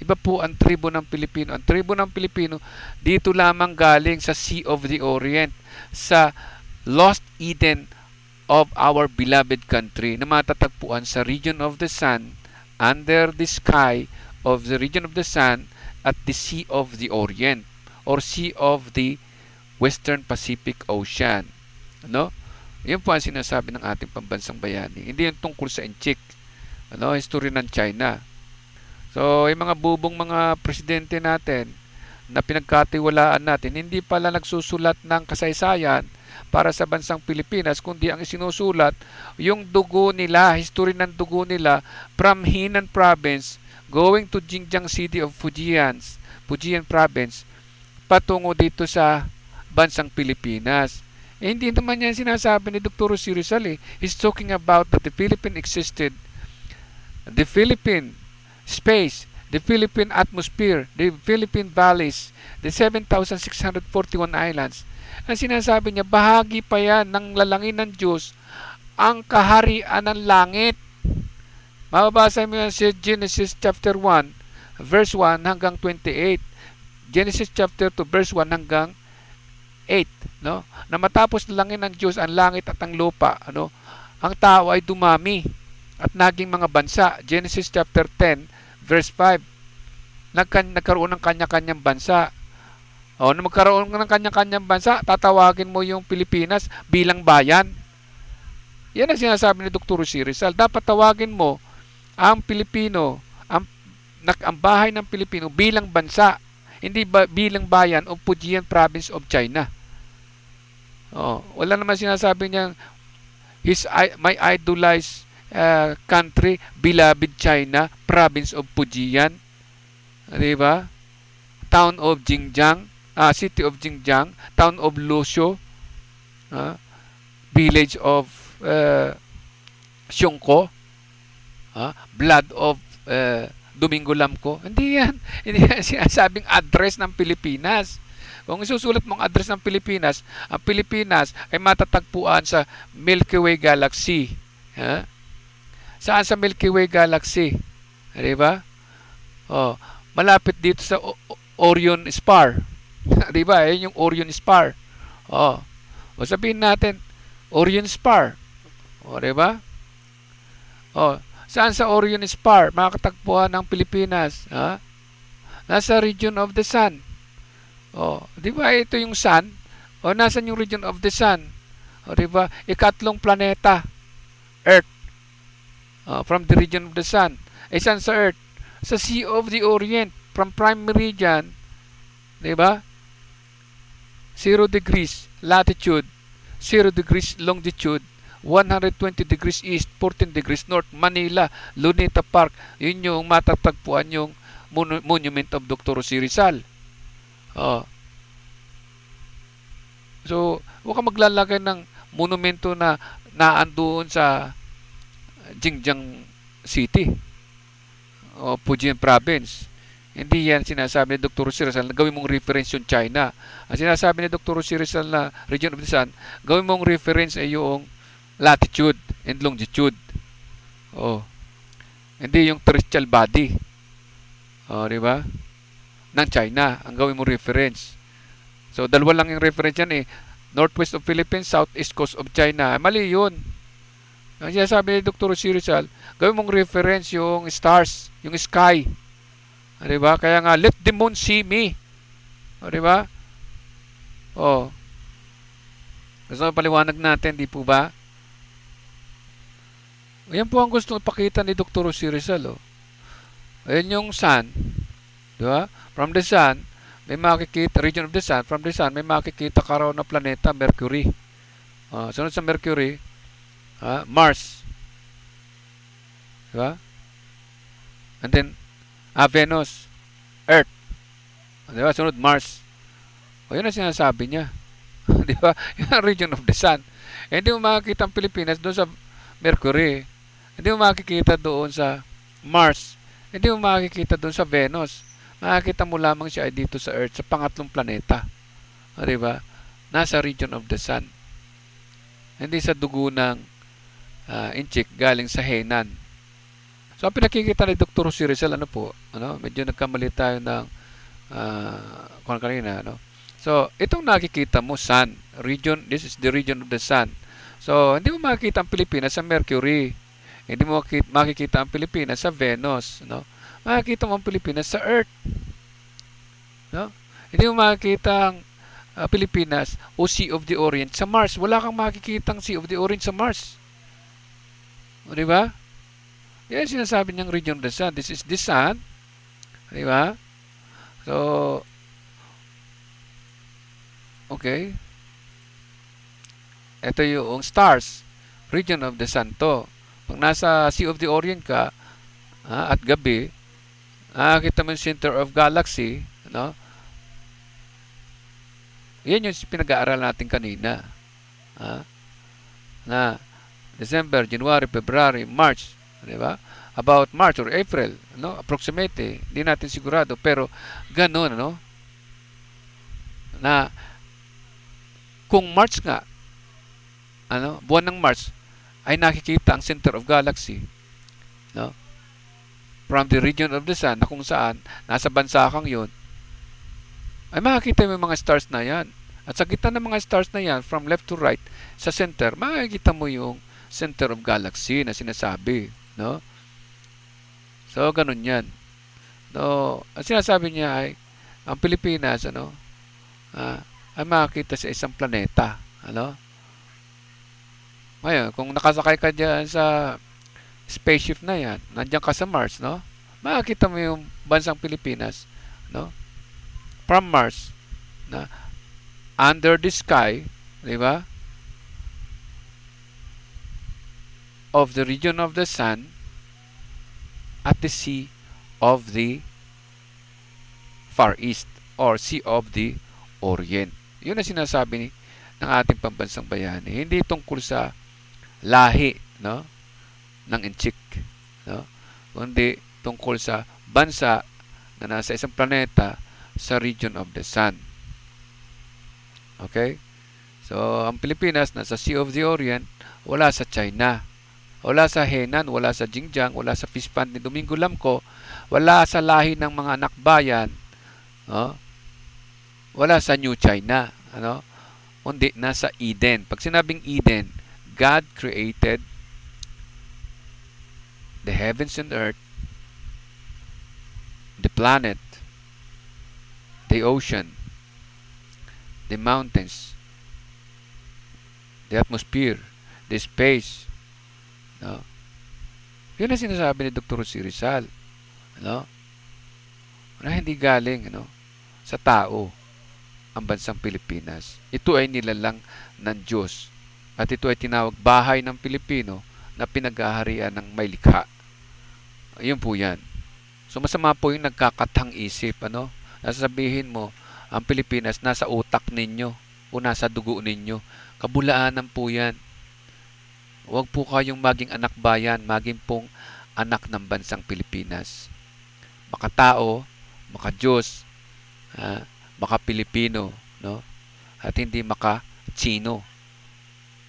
Iba po ang tribo ng Pilipino. Ang tribo ng Pilipino dito lamang galing sa Sea of the Orient, sa Lost Eden of our beloved country na matatagpuan sa region of the sun, under the sky of the region of the sun at the Sea of the Orient or Sea of the Western Pacific Ocean. No? Yan po ang sinasabi ng ating pambansang bayani. Hindi yan tungkol sa Enchik. Ano, history ng China. So, yung mga bubong mga presidente natin na pinagkatiwalaan natin, hindi pala nagsusulat ng kasaysayan para sa bansang Pilipinas, kundi ang isinusulat yung dugo nila, history ng dugo nila from Henan Province going to Jingjiang City of Fujian, Fujian Province, patungo dito sa bansang Pilipinas. Eh, hindi naman yan sinasabi ni Dr. Si eh. He's talking about that the Philippine existed. The Philippine space, the Philippine atmosphere, the Philippine valleys, the 7,641 islands. Ang sinasabi niya, bahagi pa yan ng lalangin ng Diyos ang kaharian ng langit. Mababasa mo yan sa Genesis chapter 1, verse 1 hanggang 28. Genesis chapter 2, verse 1 hanggang 8, no? Na matapos langin ng Diyos ang langit at ang lupa, ano? Ang tao ay dumami at naging mga bansa. Genesis chapter 10 verse 5. Nagkan nagkaroon ng kanya-kanyang bansa. O, na magkaroon ng kanya-kanyang bansa, tatawagin mo yung Pilipinas bilang bayan. Yan ang sinasabi ni Dr. C. Rizal. Dapat tawagin mo ang Pilipino, ang, ang bahay ng Pilipino bilang bansa, hindi ba, bilang bayan o Fujian Province of China. Oh, wala naman sinasabi niyang his my idolized uh, country, beloved China, province of Fujian. Di ba? Town of Jingjiang, uh, ah, city of Jingjiang, town of Lusho, uh, ah, village of uh, eh, Xiongko, uh, blood of uh, Domingo Lamco. Hindi yan. [laughs] Hindi yan sinasabing address ng Pilipinas. Kung isusulat mong address ng Pilipinas, ang Pilipinas ay matatagpuan sa Milky Way Galaxy. Ha? Saan sa Milky Way Galaxy? Di ba? Oh, malapit dito sa Orion Spar. [laughs] di ba? Ayun yung Orion Spar. Oh. O sabihin natin, Orion Spar. O, oh, di ba? O, oh, saan sa Orion Spar makakatagpuan ng Pilipinas? Ha? Nasa region of the sun. Oh, di ba ito yung sun? O, oh, nasaan yung region of the sun? O, oh, di ba? Ikatlong planeta, Earth. O, oh, from the region of the sun. Eh, saan sa Earth? Sa Sea of the Orient, from prime meridian, di ba? 0 degrees latitude, 0 degrees longitude, 120 degrees east, 14 degrees north, Manila, Luneta Park. Yun yung matatagpuan yung Monument of Dr. Jose Rizal. Oh. So, huwag ka maglalagay ng monumento na naandoon sa Jingjiang City o Fujian Province. Hindi yan sinasabi ni Dr. Rossi na gawin mong reference yung China. Ang sinasabi ni Dr. Rossi na region of the sun, gawin mong reference ay yung latitude and longitude. Oh. Hindi yung terrestrial body. Oh, di ba? ng China ang gawin mo reference. So dalawa lang yung reference yan eh. Northwest of Philippines, southeast coast of China. Mali yun. Ang sinasabi ni Dr. Sirisal, gawin mong reference yung stars, yung sky. Ah, di ba? Kaya nga, let the moon see me. Ah, di ba? Oh. Gusto mo paliwanag natin, di po ba? Ayan po ang gusto pakita ni Dr. Sirisal. Rizal. Oh. Ayan yung sun. Di ba? From the sun, may makikita, region of the sun, from the sun, may makikita ka na planeta, Mercury. Uh, sunod sa Mercury, uh, Mars. Di ba? And then, ah, Venus, Earth. Ah, di ba? Sunod, Mars. O, oh, yun ang sinasabi niya. [laughs] Di ba? Yun ang region of the sun. Eh, hindi mo makikita ang Pilipinas doon sa Mercury. Hindi mo makikita doon sa Mars. Hindi mo makikita doon sa Venus makakita mo lamang siya dito sa Earth, sa pangatlong planeta. Di ba? Nasa region of the sun. Hindi sa dugo ng uh, inchik galing sa Henan. So, ang pinakikita ni Dr. Si Rizal, ano po, ano, medyo nagkamali tayo ng uh, kung kanina, ano. So, itong nakikita mo, sun, region, this is the region of the sun. So, hindi mo makikita ang Pilipinas sa Mercury. Hindi mo makikita ang Pilipinas sa Venus, no? makikita mo ang Pilipinas sa Earth. No? Hindi mo makikita ang uh, Pilipinas o Sea of the Orient sa Mars. Wala kang makikita ang Sea of the Orient sa Mars. O, di ba? Yan sinasabi niyang region of the sun. This is the sun. Di ba? So, okay. Ito yung stars. Region of the sun to. Pag nasa Sea of the Orient ka, ha, ah, at gabi, Ah, kita mo yung center of galaxy, no? Yan yung pinag-aaral natin kanina. Ha? Ah, na December, January, February, March, di ba? About March or April, no? Approximately, eh. hindi natin sigurado, pero ganun, no? Na kung March nga, ano, buwan ng March, ay nakikita ang center of galaxy, no? from the region of the sun na kung saan nasa bansa kang yun, ay makikita mo yung mga stars na yan. At sa gitna ng mga stars na yan, from left to right, sa center, makikita mo yung center of galaxy na sinasabi. No? So, ganun yan. No, ang sinasabi niya ay, ang Pilipinas, ano, ah, ay makikita sa isang planeta. Ano? Ngayon, kung nakasakay ka dyan sa spaceship na yan, nandiyan ka sa Mars, no? makikita mo yung bansang Pilipinas, no? From Mars, na under the sky, di ba? Of the region of the sun at the sea of the Far East or Sea of the Orient. Yun ang sinasabi ni ng ating pambansang bayani. Hindi tungkol sa lahi, no? ng Inchik. No? Kundi tungkol sa bansa na nasa isang planeta sa region of the sun. Okay? So, ang Pilipinas nasa Sea of the Orient, wala sa China. Wala sa Henan, wala sa Jingjiang, wala sa fish pond ni Domingo Lamco, wala sa lahi ng mga anak bayan, no? wala sa New China. Ano? Kundi nasa Eden. Pag sinabing Eden, God created the heavens and earth, the planet, the ocean, the mountains, the atmosphere, the space. No? Yun ang sinasabi ni Dr. Si Rizal. No? Na hindi galing ano, sa tao ang bansang Pilipinas. Ito ay nilalang ng Diyos. At ito ay tinawag bahay ng Pilipino na pinaghaharian ng may likha. Ayun po yan. So masama po yung nagkakatang isip. Ano? Nasasabihin mo, ang Pilipinas nasa utak ninyo o nasa dugo ninyo. Kabulaanan po yan. Huwag po kayong maging anak bayan, maging pong anak ng bansang Pilipinas. Makatao, maka-Diyos, ha, maka-Pilipino, no? At hindi maka-Chino.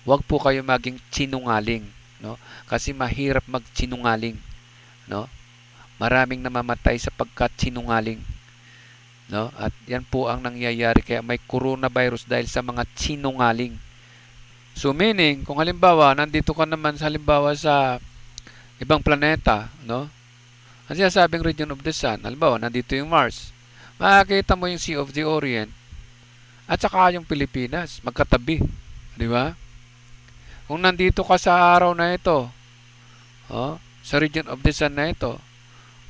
Huwag po kayong maging chinungaling no? Kasi mahirap magsinungaling, no? Maraming namamatay sapagkat sinungaling. No? At yan po ang nangyayari kaya may coronavirus dahil sa mga sinungaling. So meaning, kung halimbawa nandito ka naman sa halimbawa sa ibang planeta, no? Ang sinasabing region of the sun, halimbawa nandito yung Mars. makikita mo yung Sea of the Orient at saka yung Pilipinas, magkatabi, di ba? Kung nandito ka sa araw na ito, oh, sa region of the sun na ito,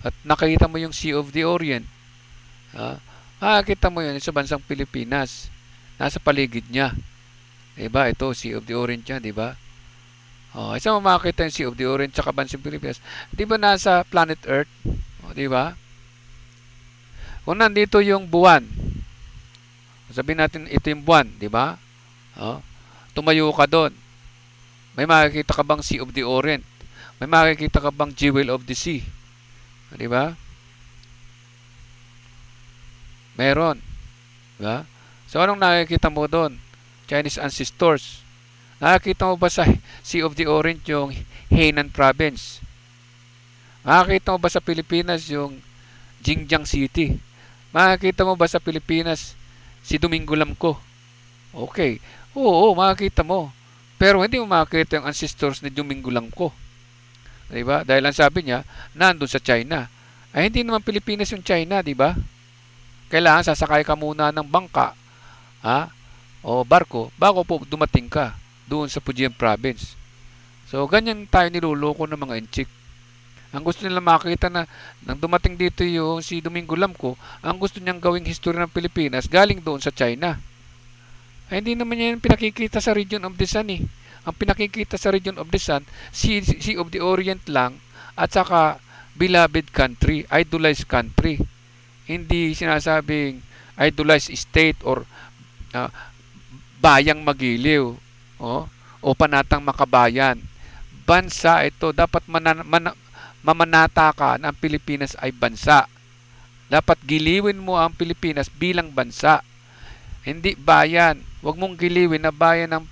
at nakita mo yung Sea of the Orient, ah, oh, kita mo yun sa bansang Pilipinas. Nasa paligid niya. Diba? Ito, Sea of the Orient niya, diba? Oh, isa mo makakita yung Sea of the Orient sa bansang Pilipinas. Diba nasa planet Earth? Oh, di ba? Kung nandito yung buwan, sabihin natin ito yung buwan, di ba? Oh, tumayo ka doon. May makikita ka bang Sea of the Orient? May makikita ka bang Jewel of the Sea? Di ba? Meron. Di ba? So, anong nakikita mo doon? Chinese ancestors. Nakikita mo ba sa Sea of the Orient yung Hainan Province? Makakita mo ba sa Pilipinas yung Jingjiang City? Makakita mo ba sa Pilipinas si Domingo Lamco? Okay. Oo, oo makakita mo. Pero hindi mo makita yung ancestors ni Domingo Langco. Di ba? Dahil ang sabi niya, nandun sa China. Ay hindi naman Pilipinas yung China, di ba? Kailangan sasakay ka muna ng bangka ha? o barko bago po dumating ka doon sa Fujian province. So, ganyan tayo niluloko ng mga enchik. Ang gusto nila makita na nang dumating dito yung si Domingo Lamco, ang gusto niyang gawing history ng Pilipinas galing doon sa China. Ay, eh, hindi naman yan pinakikita sa region of the sun eh. Ang pinakikita sa region of the sun, Sea, sea of the Orient lang at saka beloved country, idolized country. Hindi sinasabing idolized state or uh, bayang magiliw oh, o panatang makabayan. Bansa ito, dapat manan, man, mamanata ka na ang Pilipinas ay bansa. Dapat giliwin mo ang Pilipinas bilang bansa. Hindi bayan Huwag mong giliwin na bayan ng,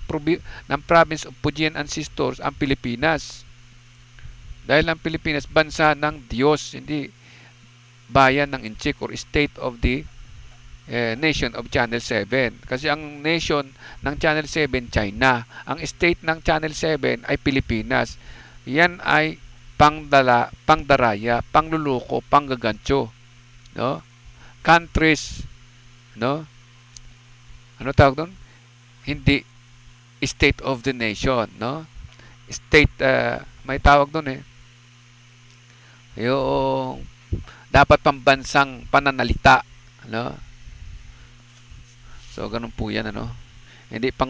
ng province of Pujian Ancestors ang Pilipinas. Dahil ang Pilipinas, bansa ng Diyos, hindi bayan ng Incheck or state of the eh, nation of Channel 7. Kasi ang nation ng Channel 7, China. Ang state ng Channel 7 ay Pilipinas. Yan ay pangdala, pangdaraya, pangluluko, panggagancho. No? Countries, no? Ano tawag doon? hindi state of the nation, no? State, uh, may tawag doon eh. Yung dapat pambansang pananalita, no? So, ganun po yan, ano? Hindi pang